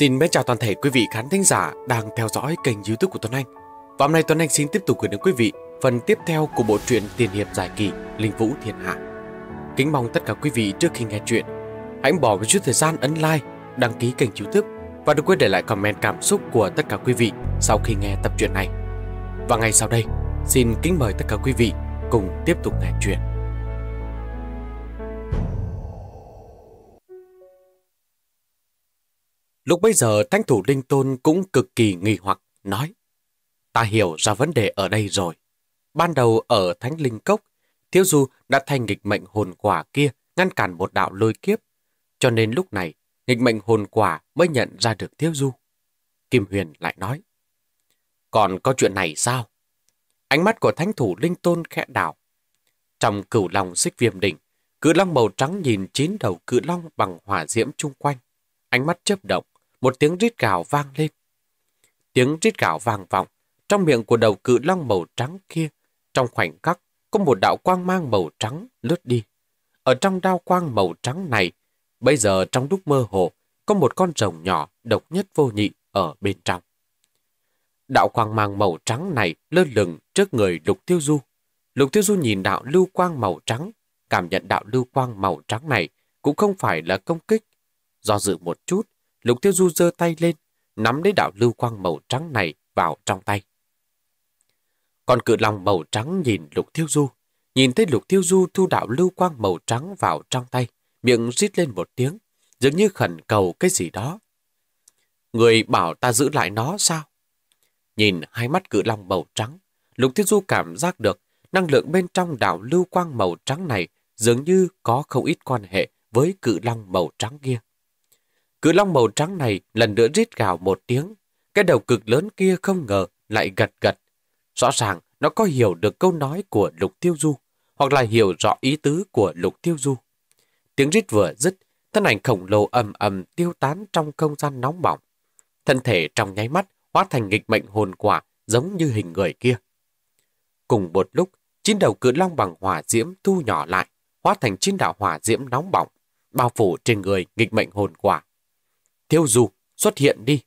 Xin mến chào toàn thể quý vị khán thính giả đang theo dõi kênh youtube của Tuấn Anh Và hôm nay Tuấn Anh xin tiếp tục gửi đến quý vị phần tiếp theo của bộ truyện tiền hiệp giải kỳ Linh Vũ Thiên Hạ Kính mong tất cả quý vị trước khi nghe chuyện Hãy bỏ một chút thời gian ấn like, đăng ký kênh youtube Và đừng quên để lại comment cảm xúc của tất cả quý vị sau khi nghe tập truyện này Và ngay sau đây, xin kính mời tất cả quý vị cùng tiếp tục nghe chuyện Lúc bây giờ thánh thủ linh tôn cũng cực kỳ nghi hoặc, nói Ta hiểu ra vấn đề ở đây rồi. Ban đầu ở thánh linh cốc, Thiếu Du đã thành nghịch mệnh hồn quả kia ngăn cản một đạo lôi kiếp. Cho nên lúc này, nghịch mệnh hồn quả mới nhận ra được Thiếu Du. Kim Huyền lại nói Còn có chuyện này sao? Ánh mắt của thánh thủ linh tôn khẽ đảo. Trong cửu lòng xích viêm đỉnh, cự long màu trắng nhìn chín đầu cự long bằng hỏa diễm chung quanh. Ánh mắt chớp động, một tiếng rít gào vang lên. Tiếng rít gào vang vọng, trong miệng của đầu cự long màu trắng kia, trong khoảnh khắc có một đạo quang mang màu trắng lướt đi. Ở trong đao quang màu trắng này, bây giờ trong lúc mơ hồ, có một con rồng nhỏ độc nhất vô nhị ở bên trong. Đạo quang mang màu trắng này lơ lửng trước người Lục Tiêu Du. Lục Tiêu Du nhìn đạo lưu quang màu trắng, cảm nhận đạo lưu quang màu trắng này cũng không phải là công kích. Do dự một chút, Lục Tiêu Du giơ tay lên, nắm lấy đạo lưu quang màu trắng này vào trong tay. Còn cự lòng màu trắng nhìn Lục Tiêu Du, nhìn thấy Lục Tiêu Du thu đạo lưu quang màu trắng vào trong tay, miệng rít lên một tiếng, dường như khẩn cầu cái gì đó. Người bảo ta giữ lại nó sao? Nhìn hai mắt cự long màu trắng, Lục Thiên Du cảm giác được năng lượng bên trong đạo lưu quang màu trắng này dường như có không ít quan hệ với cự long màu trắng kia. Cự long màu trắng này lần nữa rít gào một tiếng. Cái đầu cực lớn kia không ngờ lại gật gật. Rõ ràng nó có hiểu được câu nói của Lục Tiêu Du, hoặc là hiểu rõ ý tứ của Lục Tiêu Du. Tiếng rít vừa dứt, thân ảnh khổng lồ ầm ầm tiêu tán trong không gian nóng bỏng. Thân thể trong nháy mắt hóa thành nghịch mệnh hồn quả giống như hình người kia. Cùng một lúc, chín đầu cự long bằng hỏa diễm thu nhỏ lại, hóa thành chín đạo hỏa diễm nóng bỏng, bao phủ trên người nghịch mệnh hồn quả. Tiêu Du, xuất hiện đi.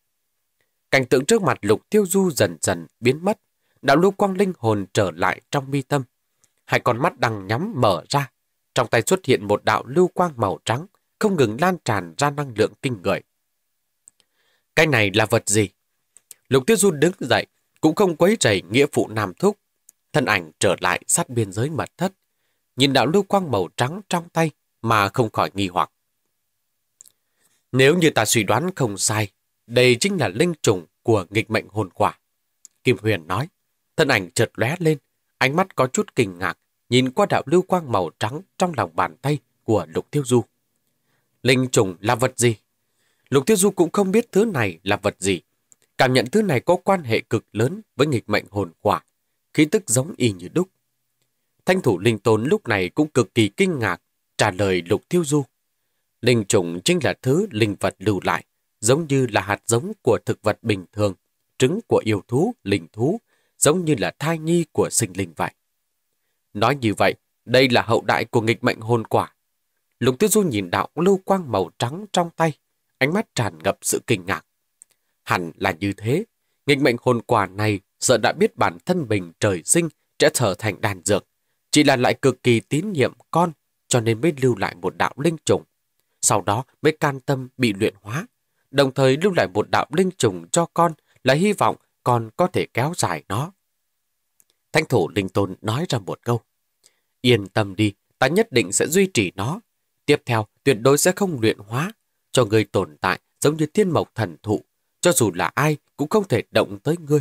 Cảnh tượng trước mặt Lục Tiêu Du dần dần biến mất, đạo lưu quang linh hồn trở lại trong mi tâm. Hai con mắt đang nhắm mở ra, trong tay xuất hiện một đạo lưu quang màu trắng, không ngừng lan tràn ra năng lượng kinh người. Cái này là vật gì? Lục Tiêu Du đứng dậy, cũng không quấy rầy nghĩa phụ Nam Thúc. Thân ảnh trở lại sát biên giới mật thất, nhìn đạo lưu quang màu trắng trong tay mà không khỏi nghi hoặc. Nếu như ta suy đoán không sai, đây chính là linh trùng của nghịch mệnh hồn quả. Kim Huyền nói, thân ảnh chợt lóe lên, ánh mắt có chút kinh ngạc, nhìn qua đạo lưu quang màu trắng trong lòng bàn tay của Lục Tiêu Du. Linh trùng là vật gì? Lục Tiêu Du cũng không biết thứ này là vật gì. Cảm nhận thứ này có quan hệ cực lớn với nghịch mệnh hồn quả, khí tức giống y như đúc. Thanh thủ linh tôn lúc này cũng cực kỳ kinh ngạc trả lời Lục Tiêu Du. Linh trùng chính là thứ linh vật lưu lại, giống như là hạt giống của thực vật bình thường, trứng của yêu thú, linh thú, giống như là thai nhi của sinh linh vậy. Nói như vậy, đây là hậu đại của nghịch mệnh hồn quả. Lục Tiêu Du nhìn đạo lưu quang màu trắng trong tay, ánh mắt tràn ngập sự kinh ngạc. Hẳn là như thế, nghịch mệnh hồn quả này sợ đã biết bản thân mình trời sinh sẽ trở thành đàn dược, chỉ là lại cực kỳ tín nhiệm con cho nên mới lưu lại một đạo linh trùng sau đó mới can tâm bị luyện hóa, đồng thời lưu lại một đạo linh trùng cho con là hy vọng con có thể kéo dài nó. thanh thủ linh tôn nói ra một câu. Yên tâm đi, ta nhất định sẽ duy trì nó. Tiếp theo, tuyệt đối sẽ không luyện hóa, cho người tồn tại giống như thiên mộc thần thụ, cho dù là ai cũng không thể động tới ngươi.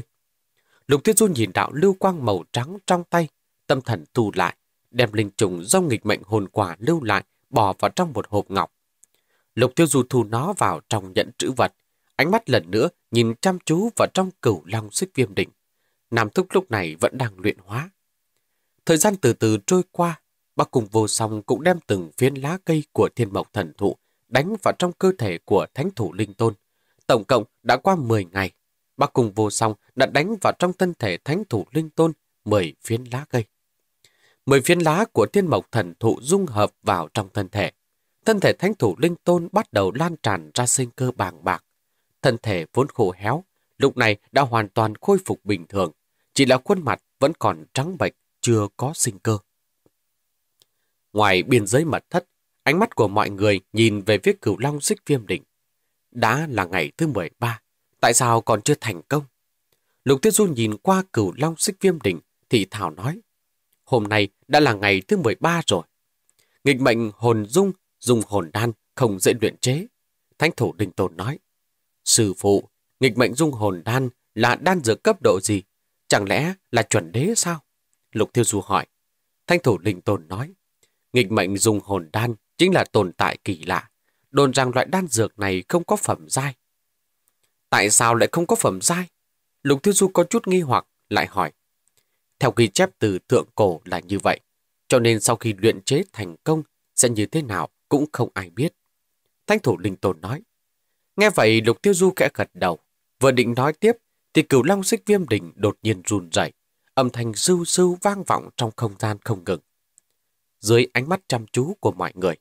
Lục Thiên Du nhìn đạo lưu quang màu trắng trong tay, tâm thần thu lại, đem linh trùng do nghịch mệnh hồn quả lưu lại, bỏ vào trong một hộp ngọc, Lục tiêu du thu nó vào trong nhận trữ vật, ánh mắt lần nữa nhìn chăm chú vào trong cửu long xích viêm đỉnh. Nam Thúc lúc này vẫn đang luyện hóa. Thời gian từ từ trôi qua, bác cùng vô song cũng đem từng phiến lá cây của thiên mộc thần thụ đánh vào trong cơ thể của thánh thủ linh tôn. Tổng cộng đã qua 10 ngày, bác cùng vô song đã đánh vào trong thân thể thánh thủ linh tôn 10 phiến lá cây. 10 phiến lá của thiên mộc thần thụ dung hợp vào trong thân thể, Thân thể thánh thủ linh tôn bắt đầu lan tràn ra sinh cơ bàng bạc. Thân thể vốn khô héo, lúc này đã hoàn toàn khôi phục bình thường, chỉ là khuôn mặt vẫn còn trắng bệch, chưa có sinh cơ. Ngoài biên giới mật thất, ánh mắt của mọi người nhìn về phía cửu long xích viêm đỉnh. Đã là ngày thứ 13, tại sao còn chưa thành công? Lục Tiết Du nhìn qua cửu long xích viêm đỉnh thì Thảo nói, hôm nay đã là ngày thứ 13 rồi. Nghịch mệnh hồn dung dùng hồn đan không dễ luyện chế. Thánh thủ đình tồn nói, Sư phụ, nghịch mệnh dung hồn đan là đan dược cấp độ gì? Chẳng lẽ là chuẩn đế sao? Lục Thiêu Du hỏi. Thanh thủ đình tồn nói, nghịch mệnh dung hồn đan chính là tồn tại kỳ lạ. Đồn rằng loại đan dược này không có phẩm giai. Tại sao lại không có phẩm giai? Lục Thiêu Du có chút nghi hoặc, lại hỏi. Theo ghi chép từ thượng cổ là như vậy, cho nên sau khi luyện chế thành công sẽ như thế nào cũng không ai biết. Thanh thủ linh tồn nói. Nghe vậy lục tiêu du kẽ gật đầu, vừa định nói tiếp thì cửu long xích viêm đỉnh đột nhiên run rẩy âm thanh sưu sưu vang vọng trong không gian không ngừng. Dưới ánh mắt chăm chú của mọi người,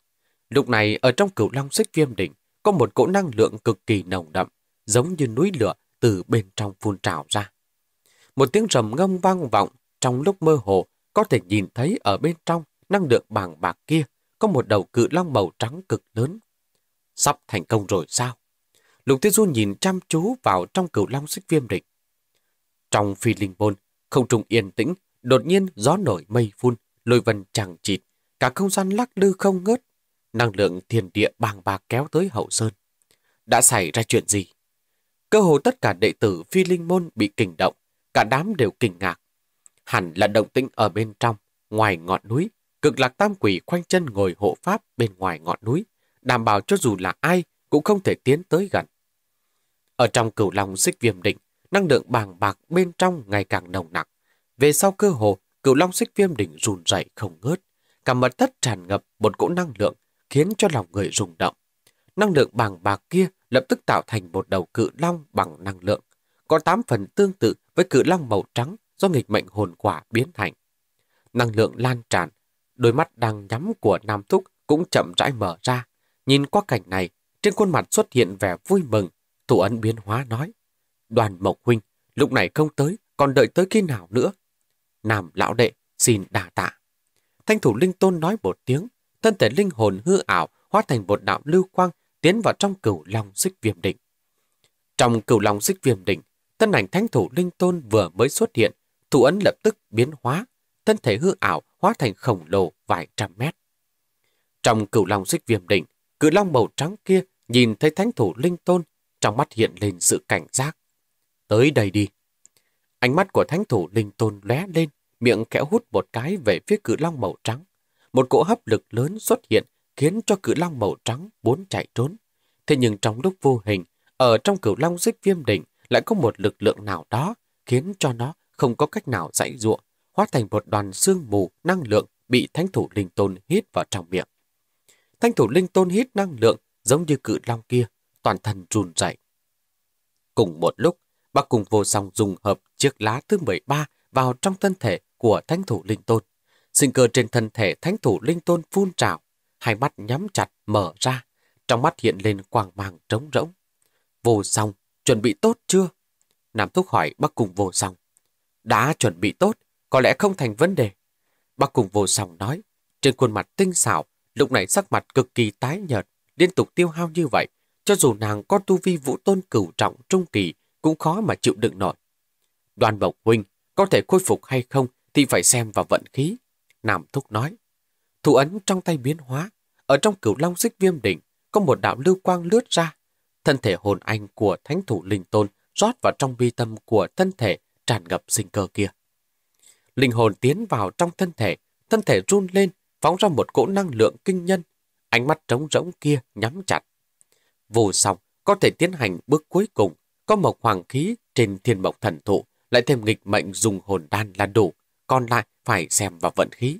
lúc này ở trong cửu long xích viêm đỉnh có một cỗ năng lượng cực kỳ nồng đậm, giống như núi lửa từ bên trong phun trào ra. Một tiếng rầm ngâm vang vọng trong lúc mơ hồ có thể nhìn thấy ở bên trong năng lượng bàng bạc kia có một đầu cự long màu trắng cực lớn. Sắp thành công rồi sao? Lục Tiêu Du nhìn chăm chú vào trong cửu long xích viêm địch. Trong phi linh môn, không trung yên tĩnh, đột nhiên gió nổi mây phun, lôi vân chẳng chịt, cả không gian lắc lư không ngớt, năng lượng thiên địa bàng bạc kéo tới hậu sơn. Đã xảy ra chuyện gì? Cơ hồ tất cả đệ tử phi linh môn bị kinh động, cả đám đều kinh ngạc. Hẳn là động tĩnh ở bên trong, ngoài ngọn núi, Cực lạc tam quỷ khoanh chân ngồi hộ pháp bên ngoài ngọn núi, đảm bảo cho dù là ai cũng không thể tiến tới gần. Ở trong cửu long xích viêm đỉnh, năng lượng bàng bạc bên trong ngày càng nồng nặc. Về sau cơ hồ, cửu long xích viêm đỉnh run rẩy không ngớt. Cả mật thất tràn ngập một cỗ năng lượng khiến cho lòng người rung động. Năng lượng bàng bạc kia lập tức tạo thành một đầu cự long bằng năng lượng, có tám phần tương tự với cự long màu trắng do nghịch mệnh hồn quả biến thành. Năng lượng lan tràn Đôi mắt đang nhắm của Nam Thúc cũng chậm rãi mở ra. Nhìn qua cảnh này, trên khuôn mặt xuất hiện vẻ vui mừng. Thủ ấn biến hóa nói. Đoàn Mộc Huynh, lúc này không tới, còn đợi tới khi nào nữa? Nam lão đệ, xin đà tạ. Thanh thủ linh tôn nói một tiếng, thân thể linh hồn hư ảo hóa thành một đạo lưu quang tiến vào trong cửu long xích viêm đỉnh. Trong cửu long xích viêm đỉnh, thân ảnh thánh thủ linh tôn vừa mới xuất hiện, thủ ấn lập tức biến hóa, thân thể hư ảo hóa thành khổng lồ vài trăm mét. Trong cửu long xích viêm đỉnh, cử long màu trắng kia nhìn thấy thánh thủ linh tôn, trong mắt hiện lên sự cảnh giác. Tới đây đi. Ánh mắt của thánh thủ linh tôn lóe lên, miệng khẽ hút một cái về phía cử long màu trắng. Một cỗ hấp lực lớn xuất hiện khiến cho cử long màu trắng bốn chạy trốn. Thế nhưng trong lúc vô hình, ở trong cửu long xích viêm đỉnh lại có một lực lượng nào đó khiến cho nó không có cách nào dãy ruộng hóa thành một đoàn sương mù năng lượng bị thánh thủ linh tôn hít vào trong miệng. Thánh thủ linh tôn hít năng lượng giống như cự long kia, toàn thân run rẩy. Cùng một lúc, bác cùng vô song dùng hợp chiếc lá thứ 13 vào trong thân thể của thánh thủ linh tôn. Sinh cơ trên thân thể thánh thủ linh tôn phun trào, hai mắt nhắm chặt mở ra, trong mắt hiện lên quang mang trống rỗng. Vô song, chuẩn bị tốt chưa? Nam Thúc hỏi bác cùng vô song. Đã chuẩn bị tốt, có lẽ không thành vấn đề. Bác cùng vô sòng nói, trên khuôn mặt tinh xảo, lúc này sắc mặt cực kỳ tái nhợt, liên tục tiêu hao như vậy, cho dù nàng có tu vi vũ tôn cửu trọng trung kỳ cũng khó mà chịu đựng nổi. Đoàn Bộc Huynh có thể khôi phục hay không thì phải xem vào vận khí. Nam Thúc nói, thủ ấn trong tay biến hóa, ở trong cửu long xích viêm đỉnh có một đạo lưu quang lướt ra. Thân thể hồn anh của thánh thủ linh tôn rót vào trong bi tâm của thân thể tràn ngập sinh cơ kia. Linh hồn tiến vào trong thân thể, thân thể run lên, phóng ra một cỗ năng lượng kinh nhân. Ánh mắt trống rỗng kia nhắm chặt. Vô xong, có thể tiến hành bước cuối cùng. Có mộc hoàng khí trên thiên mộc thần thụ, lại thêm nghịch mệnh dùng hồn đan là đủ, còn lại phải xem vào vận khí.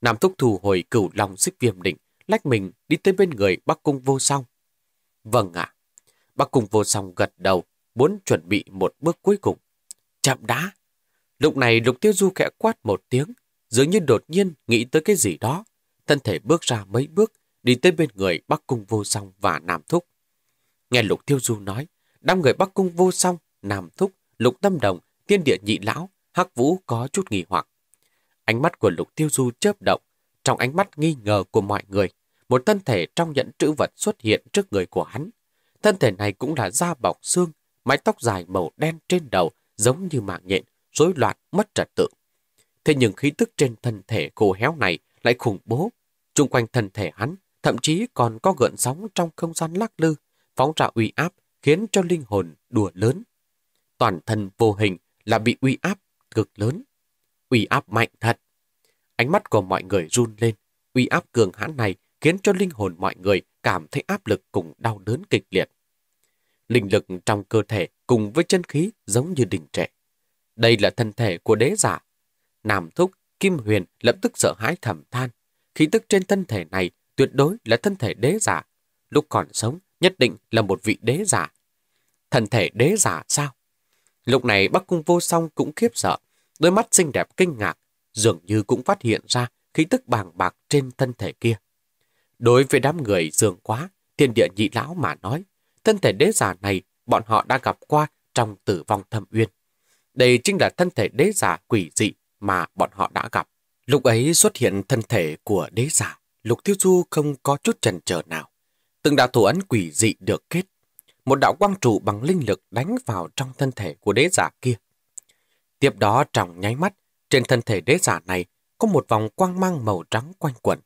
Nam Thúc thù hồi cửu long xích viêm định, lách mình đi tới bên người Bắc Cung vô song. Vâng ạ. À. Bắc Cung vô song gật đầu, muốn chuẩn bị một bước cuối cùng. Chậm đã, Lúc này Lục Tiêu Du khẽ quát một tiếng, dường như đột nhiên nghĩ tới cái gì đó. Thân thể bước ra mấy bước, đi tới bên người Bắc Cung Vô Song và Nam Thúc. Nghe Lục Tiêu Du nói, đám người Bắc Cung Vô Song, Nam Thúc, Lục Tâm Đồng, Tiên Địa Nhị Lão, Hắc Vũ có chút nghi hoặc. Ánh mắt của Lục Tiêu Du chớp động, trong ánh mắt nghi ngờ của mọi người, một thân thể trong nhẫn chữ vật xuất hiện trước người của hắn. Thân thể này cũng là da bọc xương, mái tóc dài màu đen trên đầu giống như mạng nhện, rối loạn, mất trật tự. Thế nhưng khí tức trên thân thể khô héo này lại khủng bố. Trung quanh thân thể hắn, thậm chí còn có gợn sóng trong không gian lắc lư, phóng ra uy áp khiến cho linh hồn đùa lớn. Toàn thân vô hình là bị uy áp cực lớn. Uy áp mạnh thật. Ánh mắt của mọi người run lên. Uy áp cường hãn này khiến cho linh hồn mọi người cảm thấy áp lực cùng đau đớn kịch liệt. Linh lực trong cơ thể cùng với chân khí giống như đình trệ. Đây là thân thể của đế giả. Nam Thúc, Kim Huyền lập tức sợ hãi thầm than. Khí tức trên thân thể này tuyệt đối là thân thể đế giả. Lúc còn sống, nhất định là một vị đế giả. Thân thể đế giả sao? Lúc này Bắc Cung Vô Song cũng khiếp sợ, đôi mắt xinh đẹp kinh ngạc, dường như cũng phát hiện ra khí tức bàng bạc trên thân thể kia. Đối với đám người dường quá, thiên địa nhị lão mà nói, thân thể đế giả này bọn họ đã gặp qua trong tử vong thâm uyên. Đây chính là thân thể đế giả quỷ dị mà bọn họ đã gặp. Lúc ấy xuất hiện thân thể của đế giả, Lục Thiếu Du không có chút chần chờ nào. Từng đạo thủ ấn quỷ dị được kết. Một đạo quang trụ bằng linh lực đánh vào trong thân thể của đế giả kia. Tiếp đó trong nháy mắt, trên thân thể đế giả này có một vòng quang mang màu trắng quanh quẩn.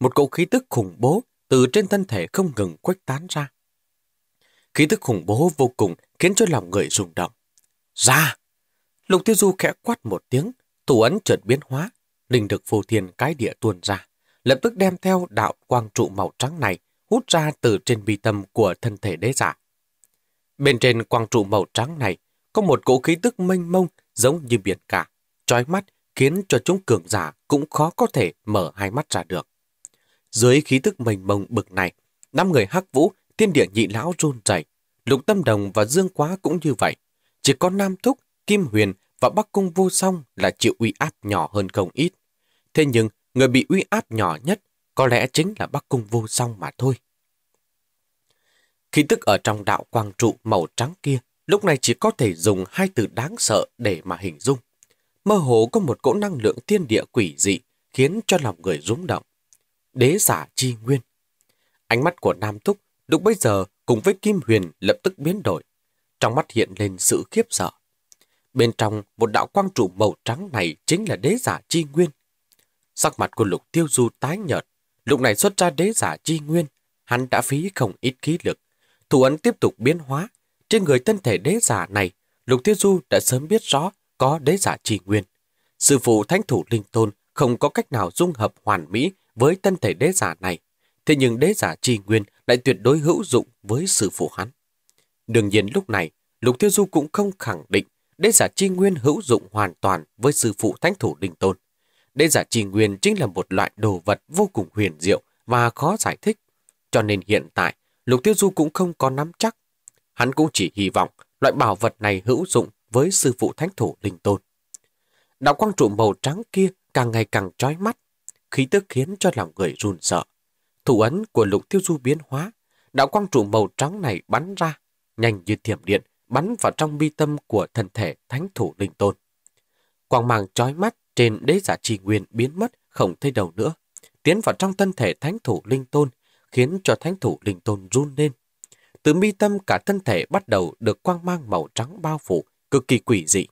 Một cỗ khí tức khủng bố từ trên thân thể không ngừng khuếch tán ra. Khí tức khủng bố vô cùng khiến cho lòng người rung động. Ra! Lục Tiêu Du khẽ quát một tiếng, thủ ấn chợt biến hóa, linh lực phù thiên cái địa tuôn ra, lập tức đem theo đạo quang trụ màu trắng này hút ra từ trên bi tâm của thân thể đế giả. Bên trên quang trụ màu trắng này có một cỗ khí tức mênh mông giống như biển cả, trói mắt khiến cho chúng cường giả cũng khó có thể mở hai mắt ra được. Dưới khí tức mênh mông bực này, năm người hắc vũ, thiên địa nhị lão run rẩy, lục tâm đồng và dương quá cũng như vậy. Chỉ có nam thúc Kim Huyền và Bắc Cung Vô Song là chịu uy áp nhỏ hơn không ít. Thế nhưng, người bị uy áp nhỏ nhất có lẽ chính là Bắc Cung Vô Song mà thôi. Khi tức ở trong đạo quang trụ màu trắng kia, lúc này chỉ có thể dùng hai từ đáng sợ để mà hình dung. Mơ hồ có một cỗ năng lượng thiên địa quỷ dị khiến cho lòng người rúng động. Đế giả chi nguyên. Ánh mắt của Nam Túc lúc bấy giờ cùng với Kim Huyền lập tức biến đổi. Trong mắt hiện lên sự khiếp sợ. Bên trong một đạo quang trụ màu trắng này chính là đế giả chi nguyên. Sắc mặt của lục tiêu du tái nhợt, lúc này xuất ra đế giả chi nguyên, hắn đã phí không ít khí lực. Thủ ấn tiếp tục biến hóa, trên người thân thể đế giả này, lục tiêu du đã sớm biết rõ có đế giả chi nguyên. Sư phụ thánh thủ linh tôn không có cách nào dung hợp hoàn mỹ với thân thể đế giả này, thế nhưng đế giả chi nguyên lại tuyệt đối hữu dụng với sư phụ hắn. Đương nhiên lúc này, Lục Tiêu Du cũng không khẳng định đế giả chi nguyên hữu dụng hoàn toàn với sư phụ thánh thủ đình tôn. Đế giả chi nguyên chính là một loại đồ vật vô cùng huyền diệu và khó giải thích. Cho nên hiện tại, Lục Tiêu Du cũng không có nắm chắc. Hắn cũng chỉ hy vọng loại bảo vật này hữu dụng với sư phụ thánh thủ đình tôn. Đạo quang trụ màu trắng kia càng ngày càng trói mắt, khí tức khiến cho lòng người run sợ. Thủ ấn của Lục Tiêu Du biến hóa, đạo quang trụ màu trắng này bắn ra, nhanh như thiểm điện, bắn vào trong bi tâm của thân thể thánh thủ linh tôn. Quang màng trói mắt trên đế giả trì nguyên biến mất, không thấy đầu nữa. Tiến vào trong thân thể thánh thủ linh tôn, khiến cho thánh thủ linh tôn run lên. Từ mi tâm cả thân thể bắt đầu được quang mang màu trắng bao phủ, cực kỳ quỷ dị.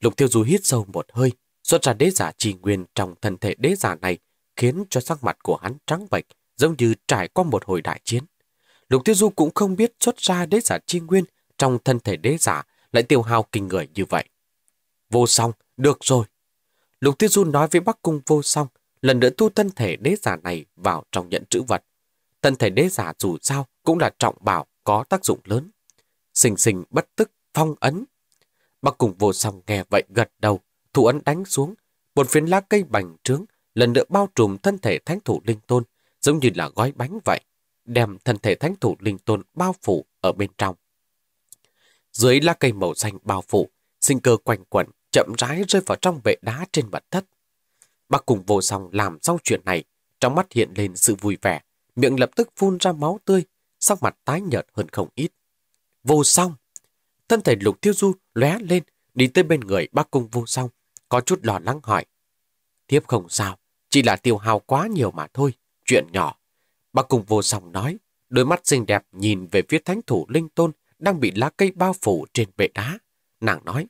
Lục tiêu du hít sâu một hơi, xuất ra đế giả trì nguyên trong thân thể đế giả này, khiến cho sắc mặt của hắn trắng bệch, giống như trải qua một hồi đại chiến. Lục tiêu du cũng không biết xuất ra đế giả trì nguyên trong thân thể đế giả lại tiêu hao kinh người như vậy. Vô song, được rồi. Lục Tiết Du nói với Bắc Cung vô song, lần nữa tu thân thể đế giả này vào trong nhận chữ vật. Thân thể đế giả dù sao cũng là trọng bảo có tác dụng lớn. Sinh sinh bất tức, phong ấn. Bắc Cung vô song nghe vậy gật đầu, thủ ấn đánh xuống, một phiến lá cây bành trướng lần nữa bao trùm thân thể thánh thủ linh tôn, giống như là gói bánh vậy, đem thân thể thánh thủ linh tôn bao phủ ở bên trong. Dưới lá cây màu xanh bao phủ, sinh cơ quanh quẩn, chậm rãi rơi vào trong bệ đá trên mặt thất. Bác cùng vô song làm xong chuyện này, trong mắt hiện lên sự vui vẻ, miệng lập tức phun ra máu tươi, sắc mặt tái nhợt hơn không ít. Vô song! Thân thể lục tiêu du lóe lên, đi tới bên người bác cung vô song, có chút lo lắng hỏi. Thiếp không sao, chỉ là tiêu hao quá nhiều mà thôi, chuyện nhỏ. Bác cung vô song nói, đôi mắt xinh đẹp nhìn về phía thánh thủ linh tôn đang bị lá cây bao phủ trên bệ đá. Nàng nói,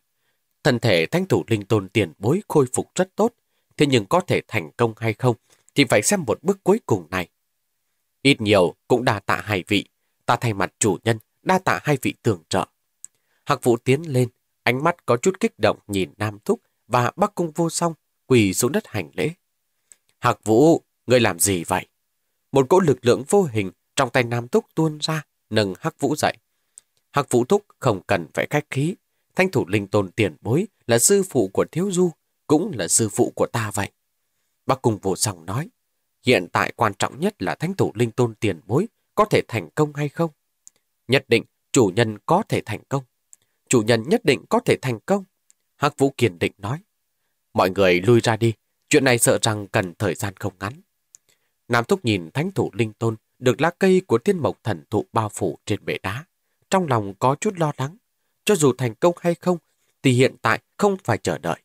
thân thể thanh thủ linh tôn tiền bối khôi phục rất tốt, thế nhưng có thể thành công hay không thì phải xem một bước cuối cùng này. Ít nhiều cũng đa tạ hai vị, ta thay mặt chủ nhân đa tạ hai vị tường trợ. Hạc vũ tiến lên, ánh mắt có chút kích động nhìn Nam Thúc và Bắc Cung vô song quỳ xuống đất hành lễ. Hạc vũ, ngươi làm gì vậy? Một cỗ lực lượng vô hình trong tay Nam Thúc tuôn ra, nâng Hắc Vũ dậy. Hắc Vũ Thúc không cần phải khách khí. Thanh thủ linh tôn tiền bối là sư phụ của Thiếu Du, cũng là sư phụ của ta vậy. Bác cùng Vô sòng nói, hiện tại quan trọng nhất là thanh thủ linh tôn tiền bối có thể thành công hay không. Nhất định chủ nhân có thể thành công. Chủ nhân nhất định có thể thành công. Hắc Vũ kiên định nói, mọi người lui ra đi, chuyện này sợ rằng cần thời gian không ngắn. Nam Thúc nhìn thánh thủ linh tôn được lá cây của Thiên mộc thần thụ bao phủ trên bể đá trong lòng có chút lo lắng. Cho dù thành công hay không, thì hiện tại không phải chờ đợi.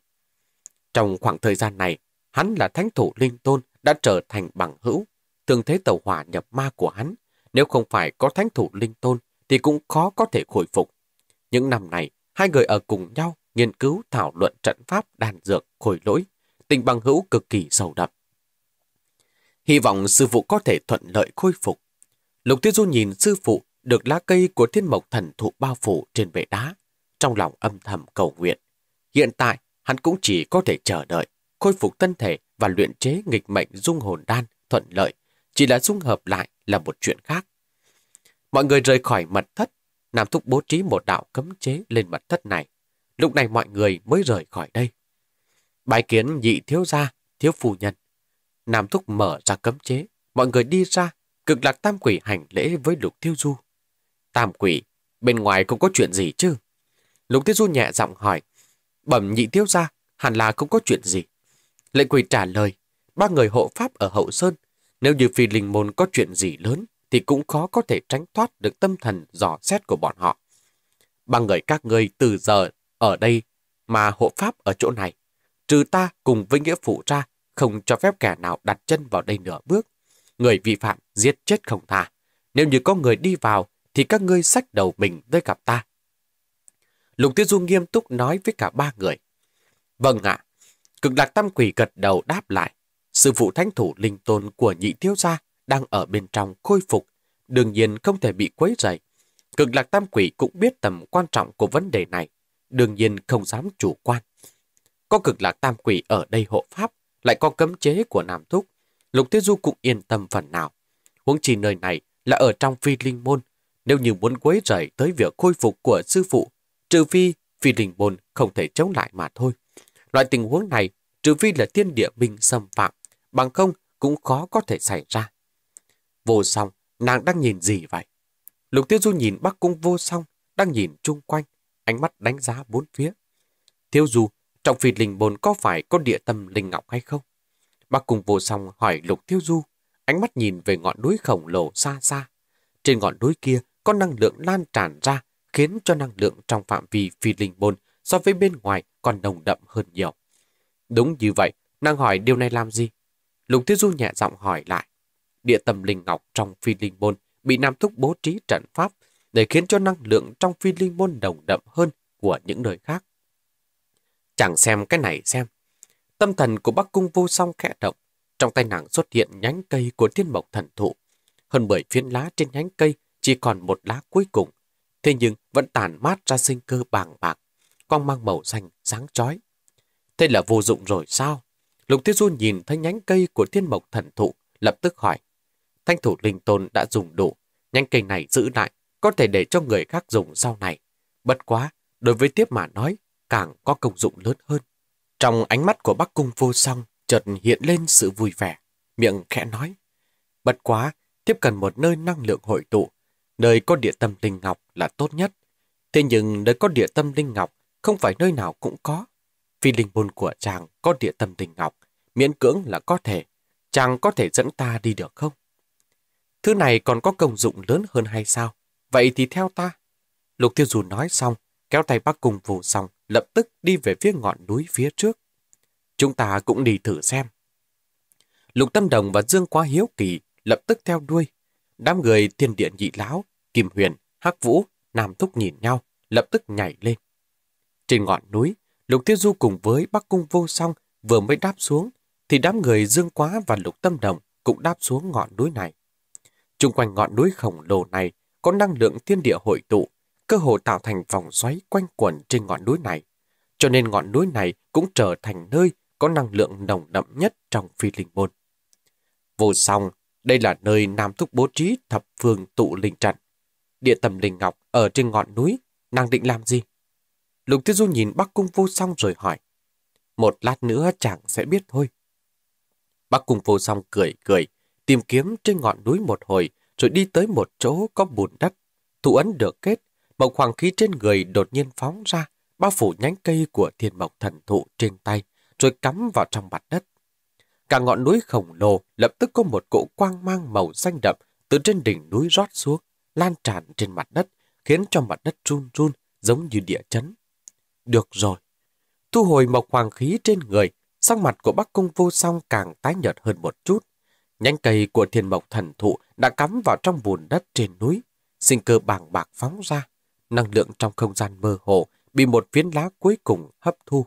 Trong khoảng thời gian này, hắn là thánh thủ linh tôn đã trở thành bằng hữu. Thường thế tàu hỏa nhập ma của hắn, nếu không phải có thánh thủ linh tôn thì cũng khó có thể khôi phục. Những năm này, hai người ở cùng nhau nghiên cứu thảo luận trận pháp đàn dược khôi lỗi, tình bằng hữu cực kỳ sâu đậm. Hy vọng sư phụ có thể thuận lợi khôi phục. Lục Tiêu Du nhìn sư phụ được lá cây của thiên mộc thần thụ bao phủ trên bệ đá, trong lòng âm thầm cầu nguyện. Hiện tại, hắn cũng chỉ có thể chờ đợi, khôi phục thân thể và luyện chế nghịch mệnh dung hồn đan thuận lợi, chỉ là dung hợp lại là một chuyện khác. Mọi người rời khỏi mật thất, Nam Thúc bố trí một đạo cấm chế lên mật thất này. Lúc này mọi người mới rời khỏi đây. Bài kiến nhị thiếu gia, thiếu phu nhân. Nam Thúc mở ra cấm chế, mọi người đi ra, cực lạc tam quỷ hành lễ với lục thiêu du. Tam quỷ, bên ngoài không có chuyện gì chứ? Lục Tiết Du nhẹ giọng hỏi. Bẩm nhị thiếu ra, hẳn là không có chuyện gì. Lệ quỷ trả lời, ba người hộ pháp ở hậu sơn, nếu như phi linh môn có chuyện gì lớn, thì cũng khó có thể tránh thoát được tâm thần dò xét của bọn họ. Ba người các ngươi từ giờ ở đây mà hộ pháp ở chỗ này, trừ ta cùng với nghĩa phụ ra, không cho phép kẻ nào đặt chân vào đây nửa bước. Người vi phạm giết chết không tha. Nếu như có người đi vào thì các ngươi sách đầu mình tới gặp ta. Lục Tiêu Du nghiêm túc nói với cả ba người. Vâng ạ. cực lạc tam quỷ gật đầu đáp lại. Sư phụ thánh thủ linh tôn của nhị thiếu gia đang ở bên trong khôi phục, đương nhiên không thể bị quấy rầy. Cực lạc tam quỷ cũng biết tầm quan trọng của vấn đề này, đương nhiên không dám chủ quan. Có cực lạc tam quỷ ở đây hộ pháp, lại có cấm chế của Nam Thúc. Lục Tiêu Du cũng yên tâm phần nào. Huống chi nơi này là ở trong phi linh môn, nếu như muốn quấy rầy tới việc khôi phục của sư phụ, trừ phi phi đình bồn không thể chống lại mà thôi. Loại tình huống này, trừ phi là thiên địa minh xâm phạm, bằng không cũng khó có thể xảy ra. Vô song, nàng đang nhìn gì vậy? Lục Tiêu Du nhìn Bắc Cung vô song, đang nhìn chung quanh, ánh mắt đánh giá bốn phía. Thiêu Du, trong phi linh bồn có phải có địa tâm linh ngọc hay không? Bắc Cung vô song hỏi Lục Thiêu Du, ánh mắt nhìn về ngọn núi khổng lồ xa xa. Trên ngọn núi kia có năng lượng lan tràn ra, khiến cho năng lượng trong phạm vi phi linh môn so với bên ngoài còn nồng đậm hơn nhiều. Đúng như vậy, nàng hỏi điều này làm gì? Lục thiết Du nhẹ giọng hỏi lại. Địa tâm linh ngọc trong phi linh môn bị Nam Thúc bố trí trận pháp để khiến cho năng lượng trong phi linh môn đồng đậm hơn của những nơi khác. Chẳng xem cái này xem. Tâm thần của Bắc Cung vô song khẽ động. Trong tay nàng xuất hiện nhánh cây của thiên mộc thần thụ. Hơn bởi phiến lá trên nhánh cây chỉ còn một lá cuối cùng, thế nhưng vẫn tàn mát ra sinh cơ bàng bạc, con mang màu xanh sáng chói. Thế là vô dụng rồi sao? Lục Tiết Du nhìn thấy nhánh cây của thiên mộc thần thụ, lập tức hỏi. Thanh thủ linh tôn đã dùng đủ, nhánh cây này giữ lại, có thể để cho người khác dùng sau này. Bất quá, đối với tiếp mà nói, càng có công dụng lớn hơn. Trong ánh mắt của bác cung vô song, chợt hiện lên sự vui vẻ, miệng khẽ nói. Bất quá, tiếp cần một nơi năng lượng hội tụ, Nơi có địa tâm linh ngọc là tốt nhất. Thế nhưng nơi có địa tâm linh ngọc không phải nơi nào cũng có. phi linh môn của chàng có địa tâm linh ngọc, miễn cưỡng là có thể. Chàng có thể dẫn ta đi được không? Thứ này còn có công dụng lớn hơn hay sao? Vậy thì theo ta. Lục tiêu dù nói xong, kéo tay bác cùng vù xong, lập tức đi về phía ngọn núi phía trước. Chúng ta cũng đi thử xem. Lục Tâm Đồng và Dương Quá Hiếu Kỳ lập tức theo đuôi, Đám người thiên điện nhị lão, Kim Huyền, Hắc Vũ, Nam Thúc nhìn nhau, lập tức nhảy lên. Trên ngọn núi, Lục Tiêu Du cùng với Bắc Cung Vô Song vừa mới đáp xuống, thì đám người Dương Quá và Lục Tâm Đồng cũng đáp xuống ngọn núi này. Trung quanh ngọn núi khổng lồ này có năng lượng thiên địa hội tụ, cơ hồ tạo thành vòng xoáy quanh quẩn trên ngọn núi này. Cho nên ngọn núi này cũng trở thành nơi có năng lượng nồng đậm nhất trong phi linh môn. Vô song đây là nơi Nam Thúc bố trí thập phương tụ linh trận. Địa tầm linh ngọc ở trên ngọn núi, nàng định làm gì? Lục Tiêu Du nhìn bác Cung vô song rồi hỏi. Một lát nữa chàng sẽ biết thôi. bác Cung vô song cười cười, tìm kiếm trên ngọn núi một hồi, rồi đi tới một chỗ có bùn đất. Thủ ấn được kết, một khoảng khí trên người đột nhiên phóng ra, bao phủ nhánh cây của thiên mộc thần thụ trên tay, rồi cắm vào trong mặt đất. Cả ngọn núi khổng lồ lập tức có một cỗ quang mang màu xanh đậm từ trên đỉnh núi rót xuống, lan tràn trên mặt đất, khiến cho mặt đất run run giống như địa chấn. Được rồi. Thu hồi mộc hoàng khí trên người, sắc mặt của Bắc Cung vô song càng tái nhợt hơn một chút. Nhánh cây của thiên mộc thần thụ đã cắm vào trong bùn đất trên núi, sinh cơ bàng bạc phóng ra. Năng lượng trong không gian mơ hồ bị một phiến lá cuối cùng hấp thu.